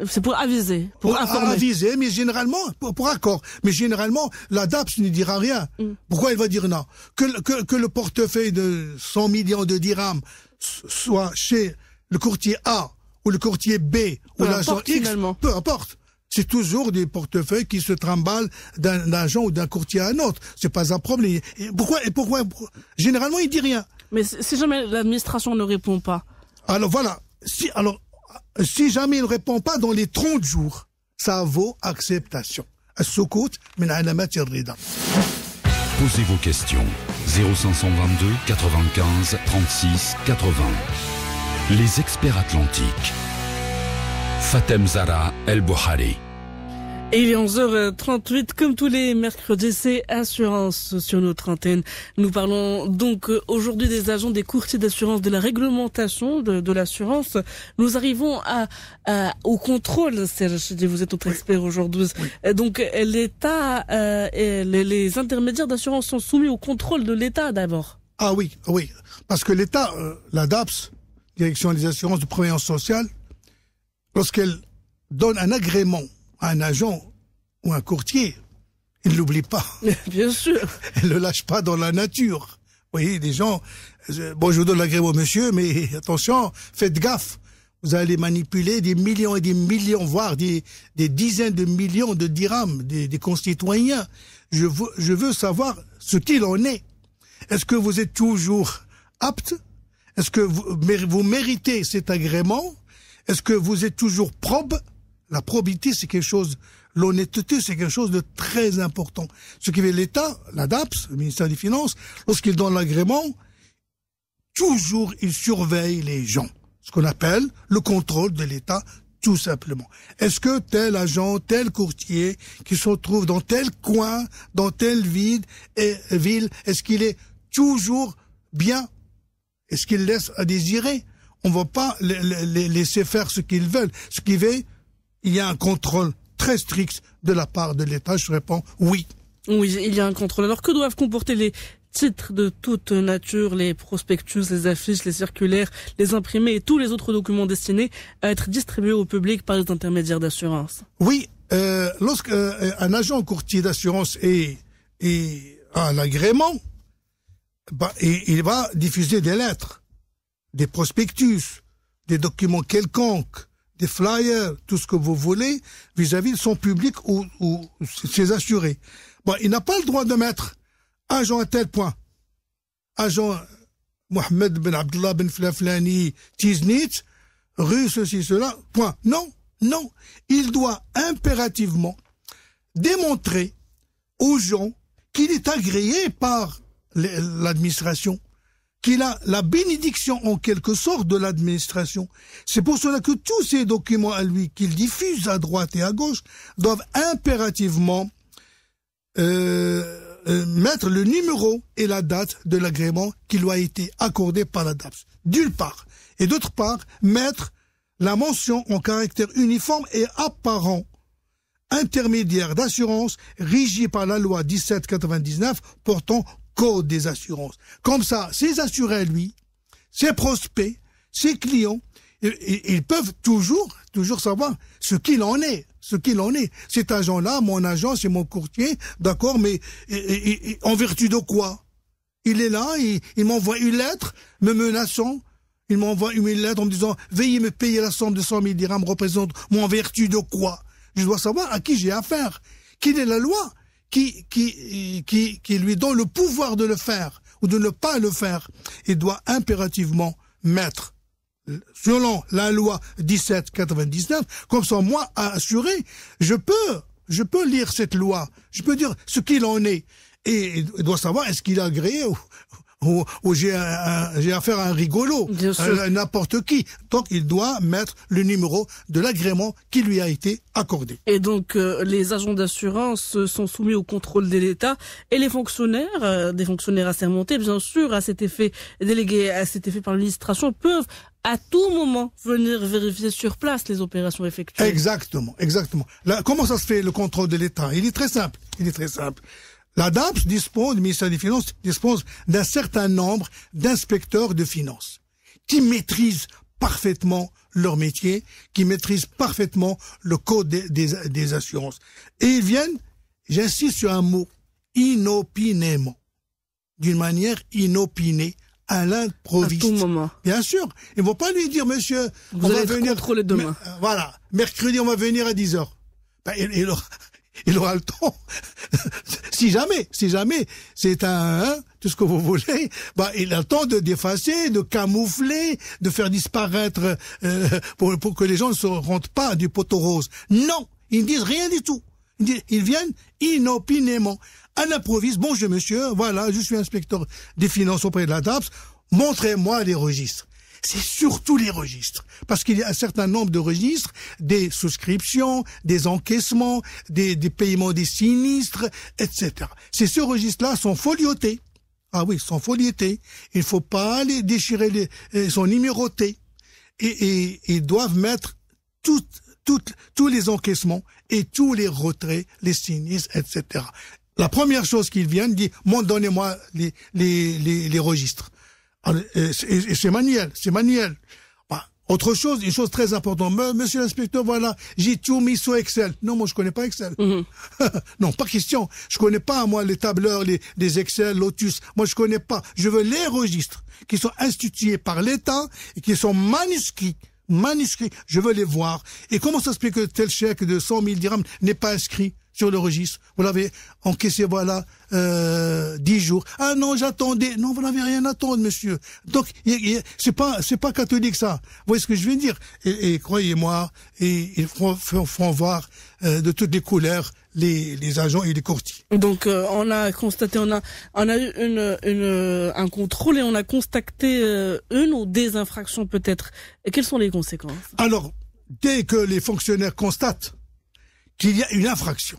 c'est pour aviser, pour, pour Aviser, mais généralement pour, accord. Mais généralement, l'Adaps ne dira rien. Mm. Pourquoi elle va dire non que, que, que le portefeuille de 100 millions de dirhams soit chez le courtier A ou le courtier B ou l'agent X, peu importe. C'est toujours des portefeuilles qui se trimballent d'un agent ou d'un courtier à un autre. C'est pas un problème. pourquoi, et pourquoi, généralement, il dit rien. Mais si jamais l'administration ne répond pas. Alors voilà. Si, alors, si jamais il ne répond pas dans les 30 jours, ça vaut acceptation. Posez vos questions 0522 95 36 80. Les experts atlantiques. Fatem Zara El Bouhari il est 11h38, comme tous les mercredis, c'est Assurance sur notre antenne. Nous parlons donc euh, aujourd'hui des agents des courtiers d'assurance, de la réglementation de, de l'assurance. Nous arrivons à, au contrôle, Serge, vous êtes notre expert aujourd'hui. Euh, donc l'État, euh, et les, intermédiaires d'assurance sont soumis au contrôle de l'État d'abord. Ah oui, oui, parce que l'État, euh, la DAPS, Direction des assurances de prévoyance sociale, lorsqu'elle donne un agrément un agent ou un courtier, il ne l'oublie pas. Bien sûr. Il ne le lâche pas dans la nature. Vous voyez, des gens, euh, bon, je vous donne l'agrément, monsieur, mais attention, faites gaffe. Vous allez manipuler des millions et des millions, voire des, dizaines de millions de dirhams des, concitoyens. Je veux, savoir ce qu'il en est. Est-ce que vous êtes toujours apte Est-ce que vous, vous méritez cet agrément Est-ce que vous êtes toujours probe la probité, c'est quelque chose, l'honnêteté, c'est quelque chose de très important. Ce qui veut l'État, l'ADAPS, le ministère des Finances, lorsqu'il donne l'agrément, toujours il surveille les gens. Ce qu'on appelle le contrôle de l'État, tout simplement. Est-ce que tel agent, tel courtier qui se trouve dans tel coin, dans tel vide et, ville est-ce qu'il est toujours bien Est-ce qu'il laisse à désirer On ne va pas les, laisser faire ce qu'ils veulent. Ce qui veut, il y a un contrôle très strict de la part de l'État Je réponds oui. Oui, il y a un contrôle. Alors que doivent comporter les titres de toute nature, les prospectus, les affiches, les circulaires, les imprimés et tous les autres documents destinés à être distribués au public par les intermédiaires d'assurance Oui, euh, lorsqu'un euh, agent courtier d'assurance est, est agrément, bah, il va diffuser des lettres, des prospectus, des documents quelconques, des flyers, tout ce que vous voulez, vis-à-vis de son public ou, ses assurés. Bon, il n'a pas le droit de mettre agent à tel point. Agent Mohamed Ben Abdullah Ben Flaflani Tiznit, rue ceci, cela, point. Non, non. Il doit impérativement démontrer aux gens qu'il est agréé par l'administration qu'il a la bénédiction en quelque sorte de l'administration. C'est pour cela que tous ces documents à lui qu'il diffuse à droite et à gauche doivent impérativement euh, euh, mettre le numéro et la date de l'agrément qui lui a été accordé par la DAPS, d'une part. Et d'autre part, mettre la mention en caractère uniforme et apparent intermédiaire d'assurance rigide par la loi 1799 portant code des assurances. Comme ça, ses assurés, lui, ses prospects, ses clients, ils, peuvent toujours, toujours savoir ce qu'il en est, ce qu'il en est. Cet agent-là, mon agent, c'est mon courtier, d'accord, mais en vertu de quoi Il est là, il, m'envoie une lettre me menaçant, il m'envoie une lettre en me disant veuillez me payer la somme de 100 000 dirhams représente moi en vertu de quoi Je dois savoir à qui j'ai affaire. Quelle est la loi qui, qui, qui, qui lui donne le pouvoir de le faire ou de ne pas le faire, il doit impérativement mettre selon la loi 1799, comme son moi à assurer, je peux, je peux lire cette loi, je peux dire ce qu'il en est. Et il doit savoir est-ce qu'il a agréé ou, ou, j'ai affaire à un rigolo, n'importe qui. Donc il doit mettre le numéro de l'agrément qui lui a été accordé. Et donc euh, les agents d'assurance sont soumis au contrôle de l'État et les fonctionnaires, euh, des fonctionnaires assermentés bien sûr, à cet effet délégués à cet effet par l'administration, peuvent à tout moment venir vérifier sur place les opérations effectuées. Exactement, exactement. comment ça se fait le contrôle de l'État Il est très simple. Il est très simple. La DAPS dispose, le ministère des Finances dispose d'un certain nombre d'inspecteurs de finances qui maîtrisent parfaitement leur métier, qui maîtrisent parfaitement le code des, assurances. Et ils viennent, j'insiste sur un mot, inopinément, d'une manière inopinée, à l'improviste. À tout moment. Bien sûr. Ils vont pas lui dire, monsieur, Vous on allez va être venir. demain. Voilà. Mercredi, on va venir à 10 heures. Ben, il aura le temps. si jamais, si jamais, c'est un, hein, tout ce que vous voulez, bah, il a le temps de d'effacer, de camoufler, de faire disparaître euh, pour, que les gens ne se rendent pas du poteau rose. Non, ils ne disent rien du tout. Ils, viennent inopinément. À l'improviste, bonjour monsieur, voilà, je suis inspecteur des finances auprès de la DAPS, montrez-moi les registres c'est surtout les registres. Parce qu'il y a un certain nombre de registres, des souscriptions, des encaissements, des, paiements des sinistres, etc. Ces ce registres-là sont foliotés. Ah oui, sont foliotés. Il faut pas les déchirer, les, ils euh, sont numérotés. Et, ils doivent mettre toutes, tous les encaissements et tous les retraits, les sinistres, etc. La première chose qu'ils viennent, dit, donnez-moi les, les, les registres. Ah, et, c'est manuel, c'est manuel. Bah, autre chose, une chose très importante. Monsieur l'inspecteur, voilà, j'ai tout mis sur Excel. Non, moi, je connais pas Excel. Mhm. non, pas question. Je connais pas, moi, les tableurs, les, Excel, Lotus. Moi, je connais pas. Je veux les registres qui sont institués par l'État et qui sont manuscrits manuscrits, je veux les voir. Et comment ça se fait que tel chèque de 100 000 dirhams n'est pas inscrit sur le registre. Vous l'avez encaissé, voilà, euh, 10 jours. Ah non, j'attendais. Non, vous n'avez rien à attendre, monsieur. Donc, c'est pas, c'est pas catholique, ça. Vous voyez ce que je veux dire Et, croyez-moi, et ils font voir euh, de toutes les couleurs les, les, agents et les courtiers. Donc euh, on a constaté, on a, on a eu une, un contrôle et on a constaté euh, une ou des infractions peut-être. Quelles sont les conséquences Alors, dès que les fonctionnaires constatent qu'il y a une infraction,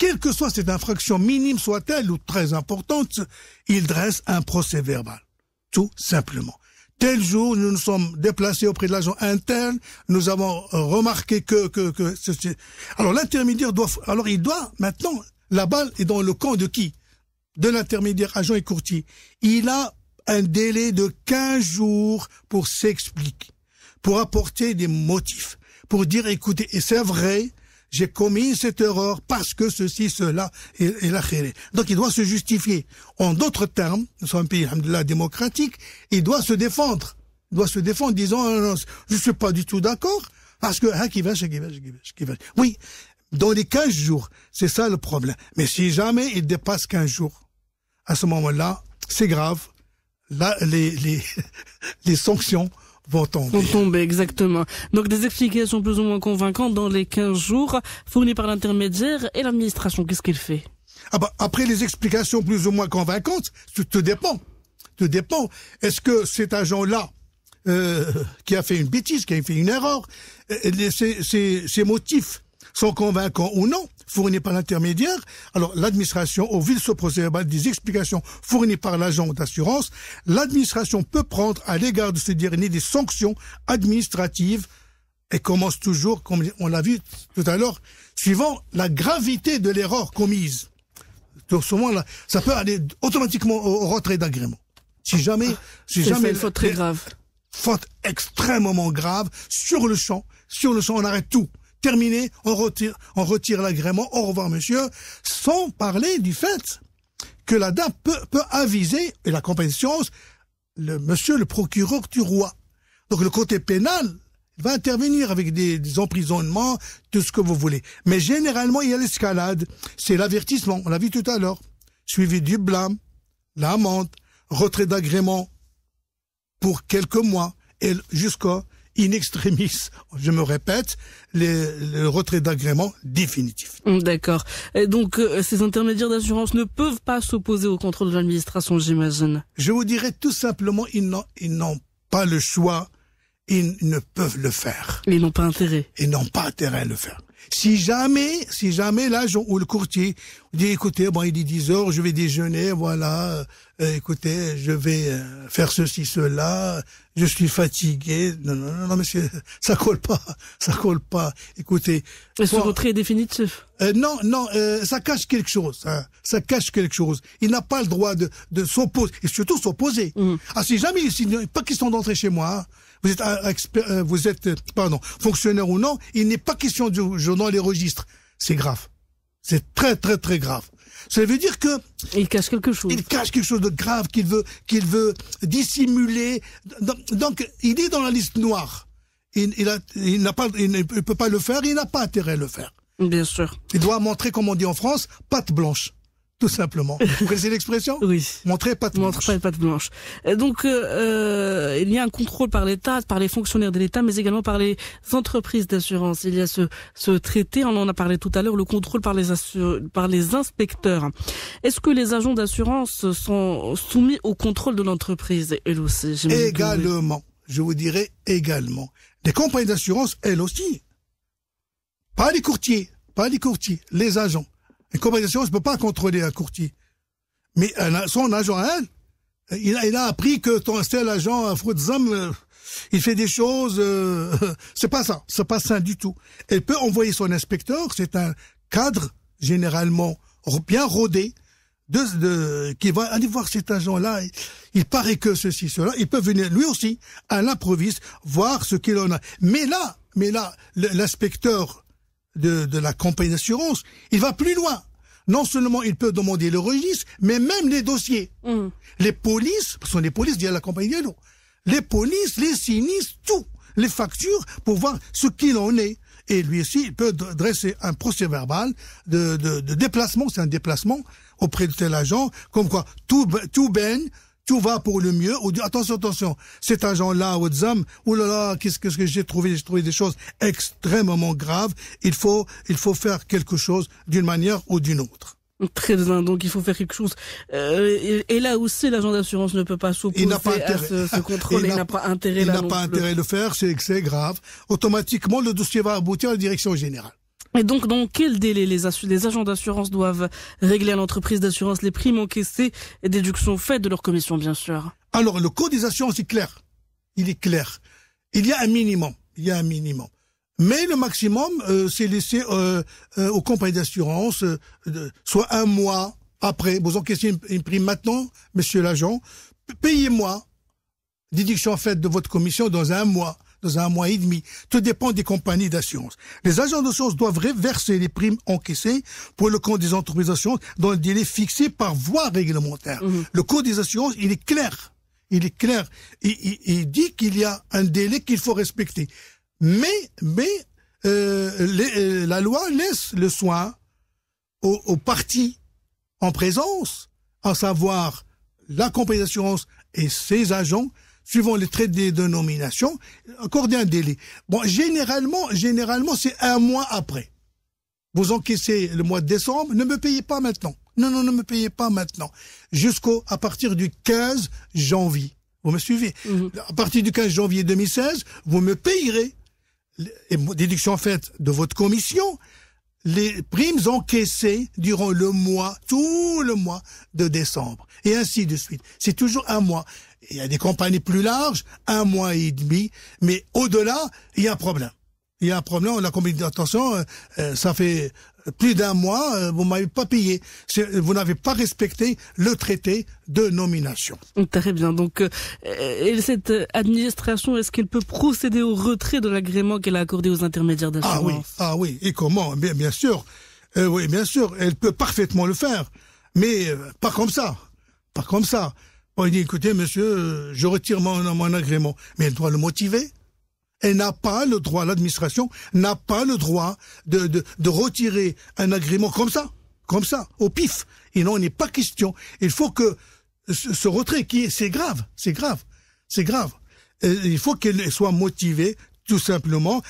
quelle que soit cette infraction, minime soit-elle ou très importante, il dresse un procès verbal. Tout simplement. Tel jour, nous nous sommes déplacés auprès de l'agent interne. Nous avons euh, remarqué que, que, que Alors l'intermédiaire doit, alors il doit maintenant, la balle est dans le camp de qui De l'intermédiaire, agent et courtier. Il a un délai de 15 jours pour s'expliquer, pour apporter des motifs, pour dire écoutez, et c'est vrai, j'ai commis cette erreur parce que ceci, cela et, la Donc il doit se justifier. En d'autres termes, nous sommes un pays, démocratique, il doit se défendre. Il doit se défendre disant, je non, je suis pas du tout d'accord, parce que, ah, qui va, qui va, qui va. Oui, dans les 15 jours, c'est ça le problème. Mais si jamais il dépasse 15 jours, à ce moment-là, c'est grave. Là, les, les, les sanctions vont tomber. exactement. Donc des explications plus ou moins convaincantes dans les 15 jours fournies par l'intermédiaire et l'administration. Qu'est-ce qu'il fait ah bah, Après les explications plus ou moins convaincantes, tout, tout dépend. te dépend. Est-ce que cet agent-là, euh, qui a fait une bêtise, qui a fait une erreur, ses, euh, ses motifs sont convaincants ou non, fournis par l'intermédiaire, alors l'administration, au vu de ce procès-verbal des explications fournies par l'agent d'assurance, l'administration peut prendre à l'égard de ce dernier des sanctions administratives et commence toujours, comme on l'a vu tout à l'heure, suivant la gravité de l'erreur commise. Donc souvent, là, ça peut aller automatiquement au, retrait d'agrément. Si jamais, si jamais, une faute très grave, faute extrêmement grave sur le champ, sur le champ, on arrête tout terminé, on retire, on retire l'agrément, au revoir monsieur, sans parler du fait que la dame peut, aviser, et la compétence, le monsieur le procureur du roi. Donc le côté pénal va intervenir avec des, emprisonnements, tout ce que vous voulez. Mais généralement, il y a l'escalade, c'est l'avertissement, on l'a vu tout à l'heure, suivi du blâme, amende, retrait d'agrément pour quelques mois et jusqu'à in extremis, je me répète, le retrait d'agrément définitif. D'accord. Donc euh, ces intermédiaires d'assurance ne peuvent pas s'opposer au contrôle de l'administration, j'imagine. Je vous dirais tout simplement, ils n'ont, ils n'ont pas le choix, ils ne peuvent le faire. Ils n'ont pas intérêt. Ils n'ont pas intérêt à le faire. Si jamais, si jamais l'agent ou le courtier dit, écoutez, bon, il est 10 heures, je vais déjeuner, voilà, euh, écoutez, je vais euh, faire ceci, cela, je suis fatigué. Non, non, non, non, monsieur, ça colle pas, ça colle pas. Écoutez. Et ce retrait est définitif euh, Non, non, ça cache quelque chose. Hein. ça cache quelque chose. Il n'a pas le droit de, de s'opposer, et surtout s'opposer. Mmh. Ah, si jamais, pas pas sont d'entrer chez moi vous êtes, euh, vous êtes euh, pardon, fonctionnaire ou non, il n'est pas question du dans les registres. C'est grave. C'est très très très grave. Ça veut dire que il cache quelque chose. Il cache quelque chose de grave qu'il veut qu'il veut dissimuler. Donc il est dans la liste noire. Il, n'a pas, il ne peut pas le faire. Il n'a pas intérêt à le faire. Bien sûr. Il doit montrer, comme on dit en France, pâte blanche tout simplement. Vous connaissez l'expression Oui. Montrer patte blanche. Euh, donc, euh, euh, il y a un contrôle par l'État, par les fonctionnaires de l'État, mais également par les entreprises d'assurance. Il y a ce, ce traité, on en a parlé tout à l'heure, le contrôle par les, par les inspecteurs. Est-ce que les agents d'assurance sont soumis au contrôle de l'entreprise, Également. Je vous dirais également. Les compagnies d'assurance, elles aussi. Pas les courtiers, pas les courtiers, les agents. Une compagnie d'assurance ne peut pas contrôler un courtier. Mais son agent, elle, il a, il a appris que ton tel agent à Hommes, euh, il fait des choses. Euh, c'est pas ça, c'est pas ça du tout. Elle peut envoyer son inspecteur. C'est un cadre généralement bien rodé de, de qui va aller voir cet agent-là. Il, paraît que ceci, cela. Il peut venir lui aussi à l'improviste voir ce qu'il en a. Mais là, mais là, l'inspecteur de, la compagnie d'assurance, il va plus loin. Non seulement il peut demander le registre, mais même les dossiers. Mm. Les polices, parce qu'on les polices à la compagnie non. les polices, les sinistres, tout, les factures pour voir ce qu'il en est. Et lui aussi, il peut dresser un procès verbal de, déplacement, c'est un déplacement auprès de tel agent, comme quoi tout, tout tout va pour le mieux, attention, attention, cet agent-là, ou là, qu'est-ce que, j'ai trouvé? J'ai trouvé des choses extrêmement graves. Il faut, il faut faire quelque chose d'une manière ou d'une autre. Très bien, donc il faut faire quelque chose. Euh, et, là aussi, l'agent d'assurance ne peut pas s'opposer à ce, contrôle. Il n'a pas intérêt. Il n'a pas intérêt à le faire, c'est grave. Automatiquement, le dossier va aboutir à la direction générale. Et donc, dans quel délai les, agents d'assurance doivent régler à l'entreprise d'assurance les primes encaissées et déductions faites de leur commission, bien sûr Alors, le code des assurances est clair. Il est clair. Il y a un minimum. Il y a un minimum. Mais le maximum, euh, c'est laissé euh, euh, aux compagnies d'assurance, soit un mois après. Vous encaissez une prime maintenant, monsieur l'agent. Payez-moi déduction faite de votre commission dans un mois dans un mois et demi. Tout dépend des compagnies d'assurance. Les agents d'assurance doivent reverser les primes encaissées pour le compte des entreprises d'assurance dans le délai fixé par voie réglementaire. Mhm. Le code des assurances, il est clair. Il est clair. Il, dit qu'il y a un délai qu'il faut respecter. Mais, mais euh, euh, la loi laisse le soin aux parties en présence, à savoir la compagnie d'assurance et ses agents, suivant les traits de dénominations, accorder un délai. Bon, généralement, généralement, c'est un mois après. Vous encaissez le mois de décembre, ne me payez pas maintenant. Non, non, ne me payez pas maintenant. Jusqu'au, à partir du 15 janvier. Vous me suivez mhm. À partir du 15 janvier 2016, vous me payerez, les déduction faite de votre commission, les primes encaissées durant le mois, tout le mois de décembre, et ainsi de suite. C'est toujours un mois il y a des compagnies plus larges, un mois et demi, mais au-delà, il y a un problème. Il y a un problème, la compagnie d'attention, euh, euh, ça fait plus d'un mois, euh, vous m'avez pas payé. Vous n'avez pas respecté le traité de nomination. Très bien. Donc, euh, cette administration, est-ce qu'elle peut procéder au retrait de l'agrément qu'elle a accordé aux intermédiaires d'assurance Ah oui, ah oui. Et comment bien, bien sûr. Euh, oui, bien sûr, elle peut parfaitement le faire, mais pas comme ça. Pas comme ça il dit, écoutez, monsieur, euh, je retire mon, agrément. Mais elle doit le motiver. Elle n'a pas le droit, l'administration n'a pas le droit de, retirer un agrément comme ça, comme ça, au pif. Et non, on n'est pas question. Il faut que ce, retrait, qui est, c'est grave, c'est grave, c'est grave. Euh, il faut qu'elle soit motivée, tout simplement,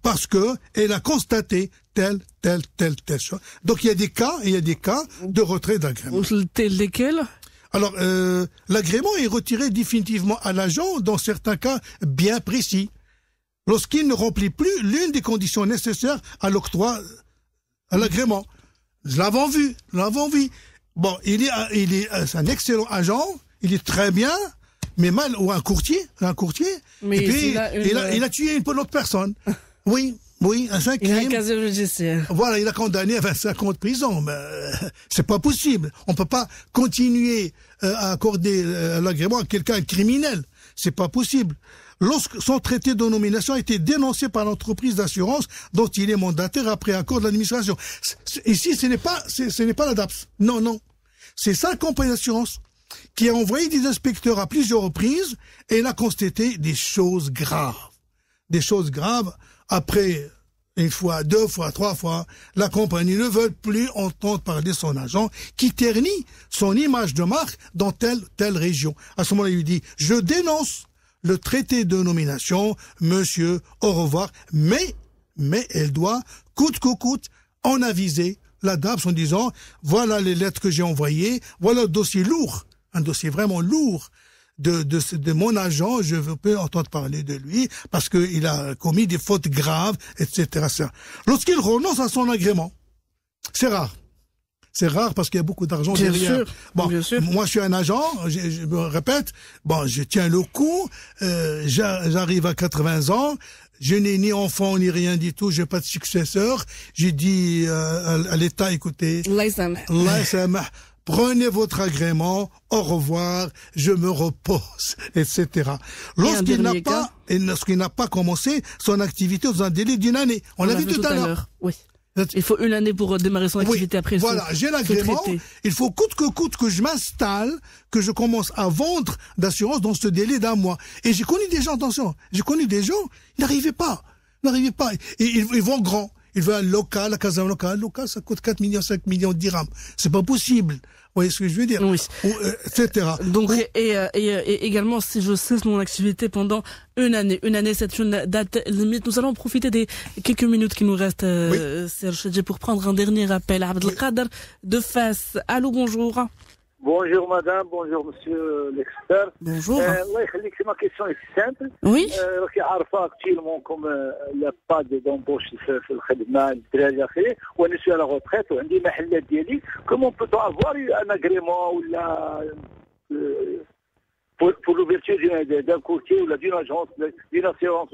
parce que elle a constaté tel, telle, telle, telle chose. Donc il y a des cas, il y a des cas de retrait d'agrément. desquels alors, euh, l'agrément est retiré définitivement à l'agent dans certains cas bien précis, lorsqu'il ne remplit plus l'une des conditions nécessaires à l'octroi, à l'agrément. L'avons vu, l'avons vu. Bon, il est, il est, un excellent agent, il est très bien, mais mal, ou un courtier, un courtier. Mais et il a, il a tué une autre personne. Oui, oui, un Voilà, il a condamné à 25 ans de prison. Mais euh, c'est pas possible. On peut pas continuer euh, à accorder euh, l'agrément à quelqu'un criminel. C'est pas possible. Lorsque son traité de nomination a été dénoncé par l'entreprise d'assurance dont il est mandataire après accord de l'administration. Ici, ce n'est pas, ce n'est pas la DAPS. Non, non. C'est sa compagnie d'assurance qui a envoyé des inspecteurs à plusieurs reprises et elle a constaté des choses graves. Des choses graves après une fois, deux fois, trois fois, la compagnie ne veut plus entendre parler son agent qui ternit son image de marque dans telle telle région. À ce moment-là, il lui dit, je dénonce le traité de nomination, monsieur, au revoir, mais, mais elle doit, coûte que coûte, en aviser la DAPS en disant, voilà les lettres que j'ai envoyées, voilà le dossier lourd, un dossier vraiment lourd de, de, mon agent, je veux pas entendre parler de lui parce qu'il a commis des fautes graves, etc. Lorsqu'il renonce à son agrément, c'est rare. C'est rare parce qu'il y a beaucoup d'argent derrière. bon, moi je suis un agent, je, me répète, bon, je tiens le coup, euh, j'arrive à 80 ans, je n'ai ni enfant ni rien du tout, j'ai pas de successeur. J'ai dit euh, à, l'État, écoutez, Laissez-moi ».« prenez votre agrément, au revoir, je me repose, etc. Lorsqu'il n'a pas, lorsqu'il n'a pas commencé son activité dans un délai d'une année, on, l'a vu, tout, à l'heure. Il faut une année pour démarrer son activité après. Voilà, j'ai l'agrément. Il faut coûte que coûte que je m'installe, que je commence à vendre d'assurance dans ce délai d'un mois. Et j'ai connu des gens, attention, j'ai connu des gens, ils n'arrivaient pas, n'arrivaient pas. Et ils vont grand il veut un local, à casa local. local, ça coûte 4 millions, 5 millions de dirhams. C'est pas possible. Vous voyez ce que je veux dire oui. Euh, etc. Donc, et, euh, euh, et, également, si je cesse mon activité pendant une année, une année, c'est une date limite. Nous allons profiter des quelques minutes qui nous restent, euh, Serge pour prendre un dernier appel. Abdelkader de face. Allô, bonjour. Bonjour madame, bonjour monsieur l'expert. Bonjour. Euh, ma question est simple. Oui. Euh, actuellement comme euh, il n'y a pas d'embauche sur le ou on est à la retraite, on dit comment peut-on avoir un agrément ou la euh, pour, l'ouverture d'un courtier ou d'une agence, d'une assurance,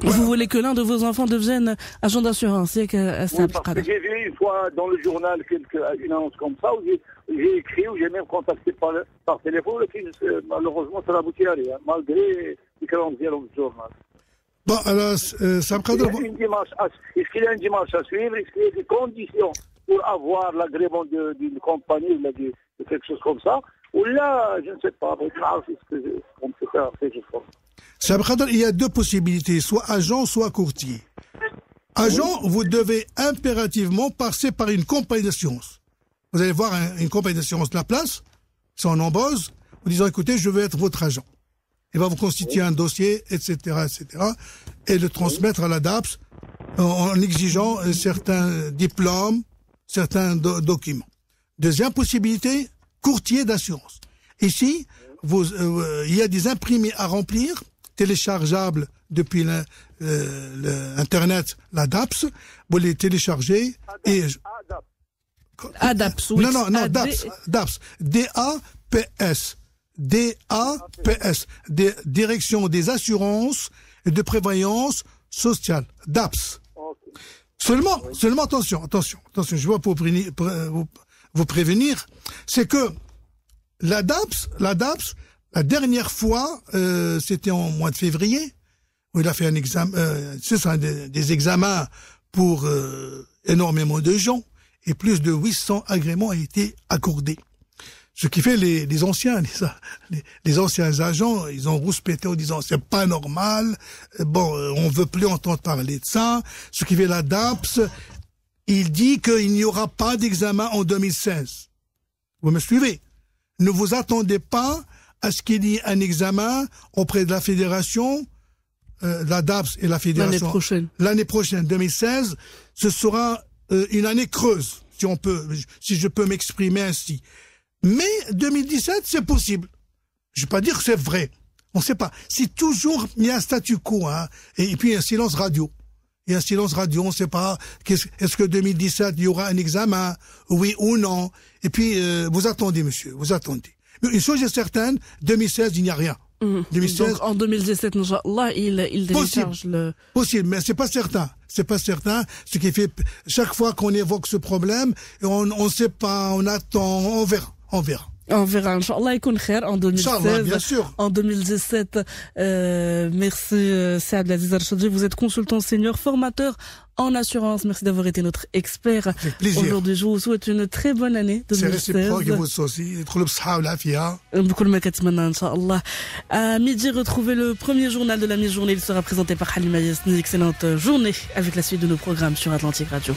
vous voulez que l'un de vos enfants devienne agent d'assurance, c'est que euh, J'ai vu une fois dans le journal quelque, une annonce comme ça où j'ai écrit ou j'ai même contacté par, par téléphone. et euh, malheureusement, ça n'aboutit à rien, malgré les que l'on du journal. Bon, alors, euh, ça Est-ce qu'il y a un dimanche à suivre Est-ce qu'il y a des conditions pour avoir l'agrément d'une compagnie ou de quelque chose comme ça Ou là, je ne sais pas, c'est ce qu'on peut faire quelque chose il y a deux possibilités, soit agent, soit courtier. Agent, vous devez impérativement passer par une compagnie d'assurance. Vous allez voir une compagnie d'assurance de la place, sans nombreuses embauche, en disant, écoutez, je veux être votre agent. Il va vous constituer un dossier, etc., etc., et le transmettre à l'ADAPS en, exigeant certains diplômes, certains documents. Deuxième possibilité, courtier d'assurance. Ici, vous, euh, euh, il y a des imprimés à remplir, téléchargeables depuis l'Internet, euh, l'ADAPS. Vous les téléchargez. et, ADAPS, ah, oui. Non, non, non, DAPS. DAPS. D-A-P-S. D-A-P-S. Direction des assurances et de prévoyance sociale. DAPS. Seulement, seulement attention, attention, attention, je vais vous prévenir, vous prévenir c'est que la DAPS, la dernière fois, euh, c'était en mois de février, où il a fait un examen, euh, c'est des, examens pour euh, énormément de gens et plus de 800 agréments ont été accordés. Ce qui fait les, les anciens, les, anciens agents, ils ont rouspété en disant c'est pas normal, bon, euh, on veut plus entendre parler de ça. Ce qui fait la DAPS, il dit qu'il n'y aura pas d'examen en 2016. Vous me suivez Ne vous attendez pas à ce qu'il y ait un examen auprès de la fédération, euh, la DAPS et la fédération. L'année prochaine. L'année prochaine, 2016, ce sera euh, une année creuse, si on peut, si je peux m'exprimer ainsi. Mais 2017, c'est possible. Je ne vais pas dire que c'est vrai. On ne sait pas. C'est toujours, il y a un statu quo, hein. Et, puis, un silence radio. et y a un silence radio, on ne sait pas. Est-ce que 2017, il y aura un examen? Oui ou non? Et puis, euh, vous attendez, monsieur, vous attendez. une chose est certaine, 2016, il n'y a rien. Donc en 2017, là il, il décharge le... Possible, mais c'est pas certain. C'est pas certain. Ce qui fait, chaque fois qu'on évoque ce problème, on ne sait pas, on attend, on on verra. On verra, Inch'Allah, il en 2016. Bien sûr. En 2017, euh, merci euh, Saad Aziz vous êtes consultant senior, formateur en assurance. Merci d'avoir été notre expert. Avec plaisir. Aujourd'hui, je vous souhaite une très bonne année 2017. C'est réciproque vous aussi. تدخلوا بالصحة euh, À midi, retrouvez le premier journal de la mi-journée. Il sera présenté par Halima Yasni. Excellente journée avec la suite de nos programmes sur Atlantique Radio.